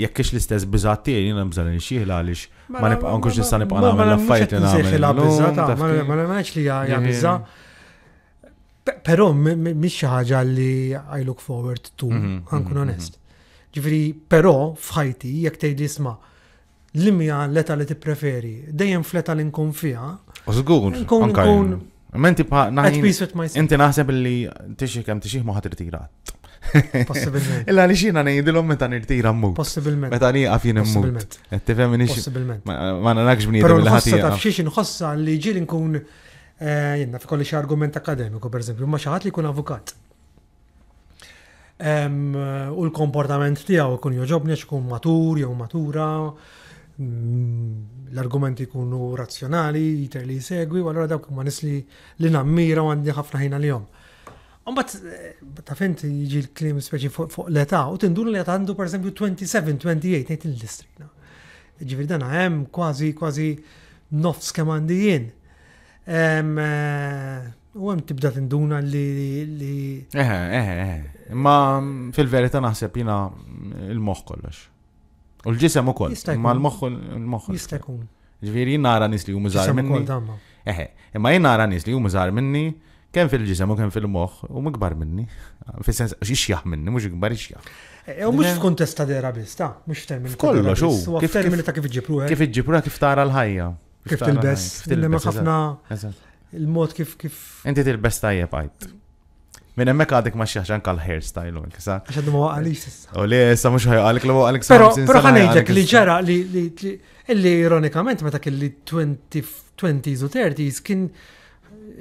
jekk ix l-istess biżat tiegħi jiena bżal nixieħla għaliex ma nibqa' nkunx nista' nibqa' nagħmel l-affarijiet li ah, Ma nagħmilx li hija biża. Però mhix xi ħaġa li I look forward to, mhm, ankun mhm, mhm. onest. Ġifieri, però f'ħajti jekk tgħid isma' l-imja l-eta li tippreferi, dejjem fleta li nkun fiha. U żgur, Menti pa Inti naħseb li tixi kem tixi ma ħatri tira. (laughs) Possibilment. Illa li xina nejdilom meta nirtira mmu. Possibilment. Meta ni għafin mmu. Possibilment. Ma nanakx minn jidem l-ħatija. Pero nħossa tafxiex li ġil nkun eh, jenna fi kolli argument akademiku, per eżempju, ma xaħat li kun avukat. U l-komportament tijaw kun joġobni, kun matur, jew matura, Mm, l-argumenti kunu razzjonali, jiter li jisegwi, għallora dawk ma nisli li nammira u għandi ħafna ħina li jom. Umbat, eh, ta' fint jiġi l-klim speċi fuq l-età, u tindur li għandu per esempio 27, 28, nejt l-distrina. Ġivir dan għem kważi, kważi nofs kemandijin. Eh, u għem tibda tinduna li. Eħe, eħe, eħe. Ma fil-verita naħseb jina il-moħ kollox. U l-ġisem u koll. Ma l-moħħu l-moħħu. Jistakun. Ġviri nara nis li jumużar minni. Eħe, imma jien nara nis li jumużar minni kem fil-ġisem u kem fil-moħ e, e, u mikbar minni. Fil-sens, xixjaħ minni, mux ikbar xixjaħ. U mux f'kuntest ta' dera bista, mux f'termini. Kollo, xo. Kif termini ta' kif iġipruħ. Kif iġipruħ, kif tara l-ħajja. Kif tilbes. Tilbes ħafna. Il-mod kif kif. Inti tilbes tajjeb għajt. Min hemmhekk għadek ma xaħġan kal hairstyle u kisa. Xaddu ma għalik issa. U li mux ħaj għalik l li għalik sa. Pero ħanajġek li ġara li illi ironikament ta' kelli 20s u 30s kien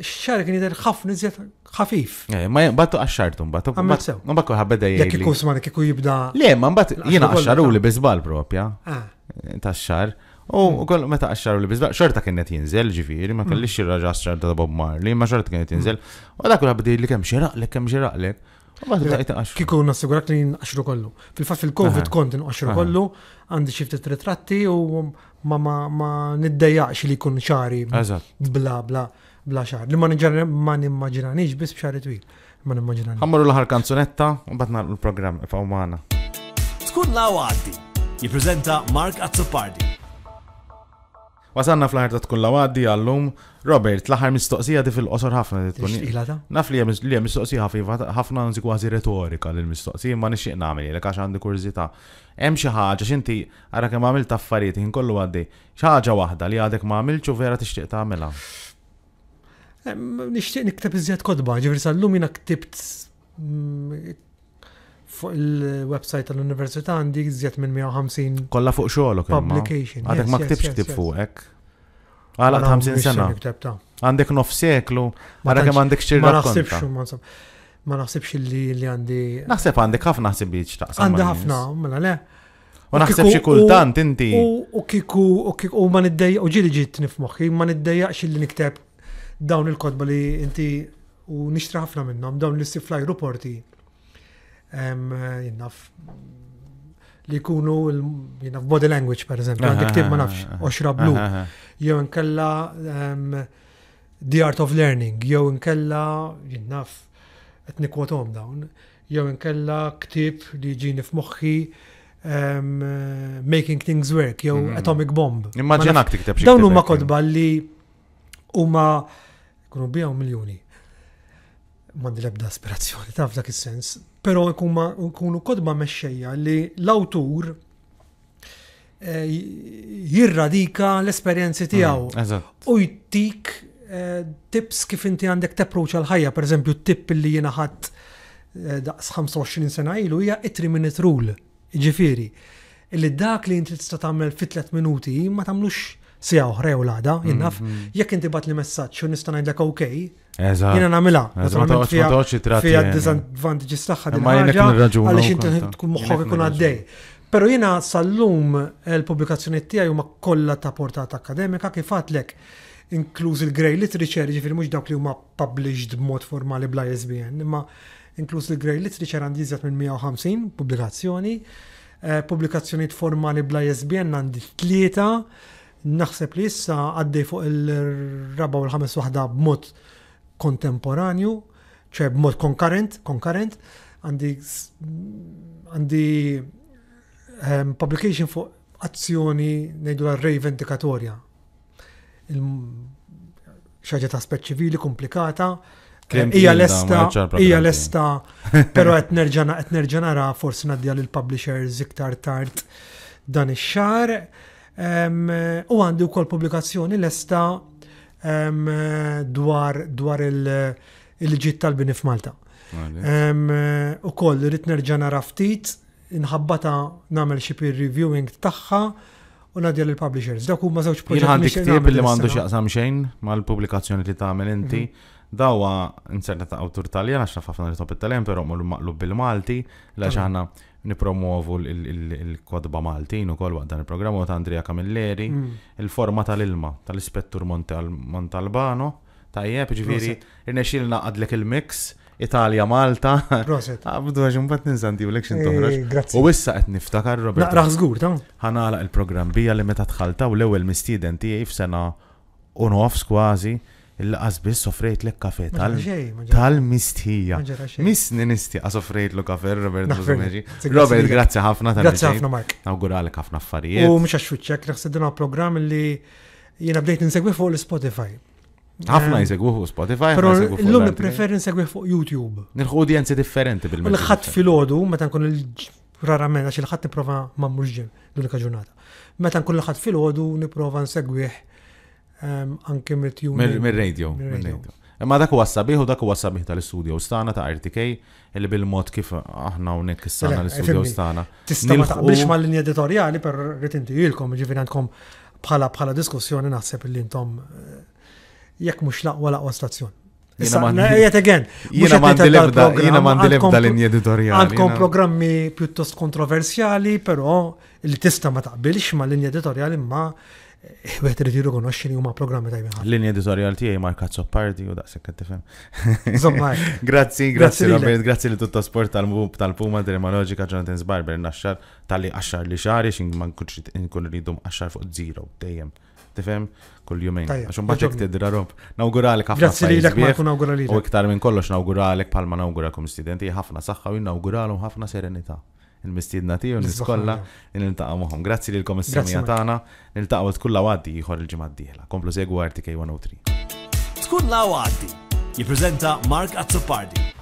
xar kien jider ħafna iżjed ħafif. Eh, ma battu għaxxartu mbagħad. Għamil Ma bakku ħabbeda jgħid. Jekk ikun smani kieku jibda. Le, ma mbagħad jina għaxxaru li bizbal propja. Ah. Eh, ta' xar U kol meta għaxxaru li bizbaq, xorta kienet jinżel ġifiri, ma mm. kellix xirra xorta ta' Bob Marley, ma xorta kienet jinżel. U dak kull għabdi li kem xirra xiraqlek, kem xirra xiraqlek. Kiku nassigurak li nqaxru kollu. Fil-fat fil-Covid kont nqaxru kollu, għandi xiftet ritratti u ma ma ma niddejjaqx li kun xari. Bla bla bla xar. Li ma nimmaġinanix bis b'xari twil. Ma nimmaġinanix. Għamru l-ħar kanzunetta u batna l-program fa' fawmana. Tkun la għaddi. Jiprezenta Mark Azzopardi. Wasanna fl-ħar ta' tkun lawaddi għallum, Robert, l-ħar mistoqsija di fil-qosor ħafna di tkun. Naf li li mistoqsija ħafna nżi kważi retorika li mistoqsija ma nixtieq nagħmel li għax għandi kurzita. Hemm xi ħaġa x'inti ara kemm għamilt affarijiet ħin kollu għaddi, xi ħaġa waħda li għadek ma għamilx u vera tixtieq tagħmilha. Nixtieq niktab iżjed kodba, ġifir sal-lum ktibt mm, fuq il-website tal-Università għandi iżjed minn 150 kolla fuq xogħolok publication. Għadek ma ktibx tib fuqek. Għala 50 sena. Għandek nof seklu, għara kemm għandek xi Ma naħsibx ma naħsibx li li għandi. Naħseb għandek ħafna ħsib jiġtaqsam. Għandi ħafna, mela le. U naħseb xi kultant inti. U kiku u ma niddejja u ġili ġiet nifmoħi, ma niddejjaqx li nikteb dawn il-kodba li inti u nixtra ħafna minnhom dawn l-istif fl jinnaf li jkunu jinnaf body language per eżempju, għandek tib ma nafx, oxra blu, jew nkella The Art of Learning, jew nkella jinnaf qed nikwotom dawn, jew nkella ktib li ġini f'moħħi Making Things Work, jew mhm. Atomic Bomb. Immaġinak tikteb xi. Dawn huma kodba li huma kunu bijaw miljoni. Mandi lebda aspirazzjoni, taf dak is-sens. Pero nkunu kodba mexxejja li l-awtur eh, jirradika l-esperienzi mm, tiegħu u jittik eh, tips kif inti għandek tapproċ għal-ħajja, per eżempju, tip li jena ħat eh, daqs 25 sena ilu hija itri minnet rule, ġifiri, Illi dak li inti tista' tagħmel fit 3 minuti ma tagħmlux sija oħra jew l-għada, jinnaf, mm-hmm. jekk inti bat li messaċ u nista' ngħidlek okej, jiena nagħmilha. Naturalment fiha disadvantages tagħha din ħaġa għaliex inti tkun moħħok ikun għaddej. Pero jiena sal-lum eh, l-pubblikazzjoni tiegħi huma kollha ta' portata akademika kif għatlek inkluż il-grey literature, ġifir mhux dawk li huma published b'mod formali bla ISBN, imma inkluż il-grey literature għandi iżjed minn 150 pubblikazzjoni, eh, pubblikazzjonijiet formali bla ISBN għandi tlieta, naħseb li issa għaddej fuq il-raba u l-ħames waħda b'mod kontemporanju, ċe b'mod konkurrent, konkurrent, għandi għandi um, publication fuq azzjoni nejdu la rej Xaġa ta' spet ċivili komplikata, eh, Ija lesta, ija lesta, pero għet nerġana, ra forsi naddija l-publishers iktar tard dan ix-xar U għandi wkoll pubblikazzjoni lesta dwar dwar il-ġit tal-bini f'Malta. U kol rrit nerġa' nara ftit inħabbata nagħmel xi peer reviewing tagħha u nadja l-publishers. Dak huma żewġ proġetti. Jien għandi ktieb li m'għandux jaqsam xejn mal-pubblikazzjoni li tagħmel inti. Mhm. Dawa inserta ta' awtur taljan għax nafafna li top it-taljan, però mur maqlub bil-Malti, la xaħna nipromovu il-kodba Maltin u kol waqt dan il-programm u ta' Andrea Camilleri, mm. il-forma tal-ilma tal-ispettur Montalbano, tajjeb ġifiri, irnexil għadlek il-mix, Italia Malta. Proset. (laughs) Għabdu għaxum bat ninsanti u l-ekxin toħroġ. U wissa għet niftakar, Robert. Naqraħ zgur, ta' ħanala il-programm bija li meta tħalta u l-ewel mistiden tijaj f'sena u nofs kważi il-laqas biss sofrejt l kafe tal-mistija. Misni nistiqa sofrejt l kafe Robert Buzumeġi. Robert, grazzi ħafna tal Grazzi ħafna Mark. Nawguralek ħafna affarijiet. U mux għaxfuċċek, naħsedina program li jena bdejt nsegwi fuq l-Spotify. ħafna eh, jisegwu fuq Spotify. Pero l-lum preferi nsegwi fuq YouTube. Nirħu udjenzi differenti bil mistija Il-ħat fil-ħodu, meta nkun il-rarament, għax il-ħat niprofa ma' murġin l-unika ġurnata. Meta nkun l-ħat fil-ħodu niprofa nsegwiħ anke mit-tune. Mir-radio. Imma dak huwa sabiħ u dak huwa sabiħ tal-istudio stana ta' RTK li bil-mod kif aħna hawnhekk is-sana l-istudio stana. Tista' ma taqbilx mal-linja editorjali per rrid jilkom ġifieri għandkom bħala bħala diskussjoni naħseb li intom eh, jekk mhux laqwa laqwa stazzjon. Jiet again. Jiena m'għandi lebda linja editorjali. Għandkom programmi pjuttost kontroversjali, però li tista' ma taqbilx mal-linja editoriali ma' wieħed irid jirrikonoxxi li huma programmi tajbin l Linja editorial tiegħi Marka Zoppardi u daqshekk qed tifhem. Eh. (laughs) Grazzi, grazzi Robert, grazzi li tutta sport tal-mub tal-Puma Telemologika Jonathan Barber naxxar tal-li għaxxar li xahar xin ma nkunx inkun ridhom għaxxar fuq zero dejjem. Tifhem kull jumejn. Għaxum baġek tidra rob. Nawguralek ħafna. Grazzi li l-ek ma nawguralek. U iktar minn kollox nawguralek palma nawguralkom studenti ħafna saħħa u nawguralhom ħafna serenita il-mistiedna tiegħu niskolla niltaqa' magħhom. Grazzi lil komissjonija tagħna, niltaqgħu tkulla għaddi ieħor il ġimad diħla. Komplu segwu RTK 103. Tkun la għaddi. jiprezenta Mark Azzopardi.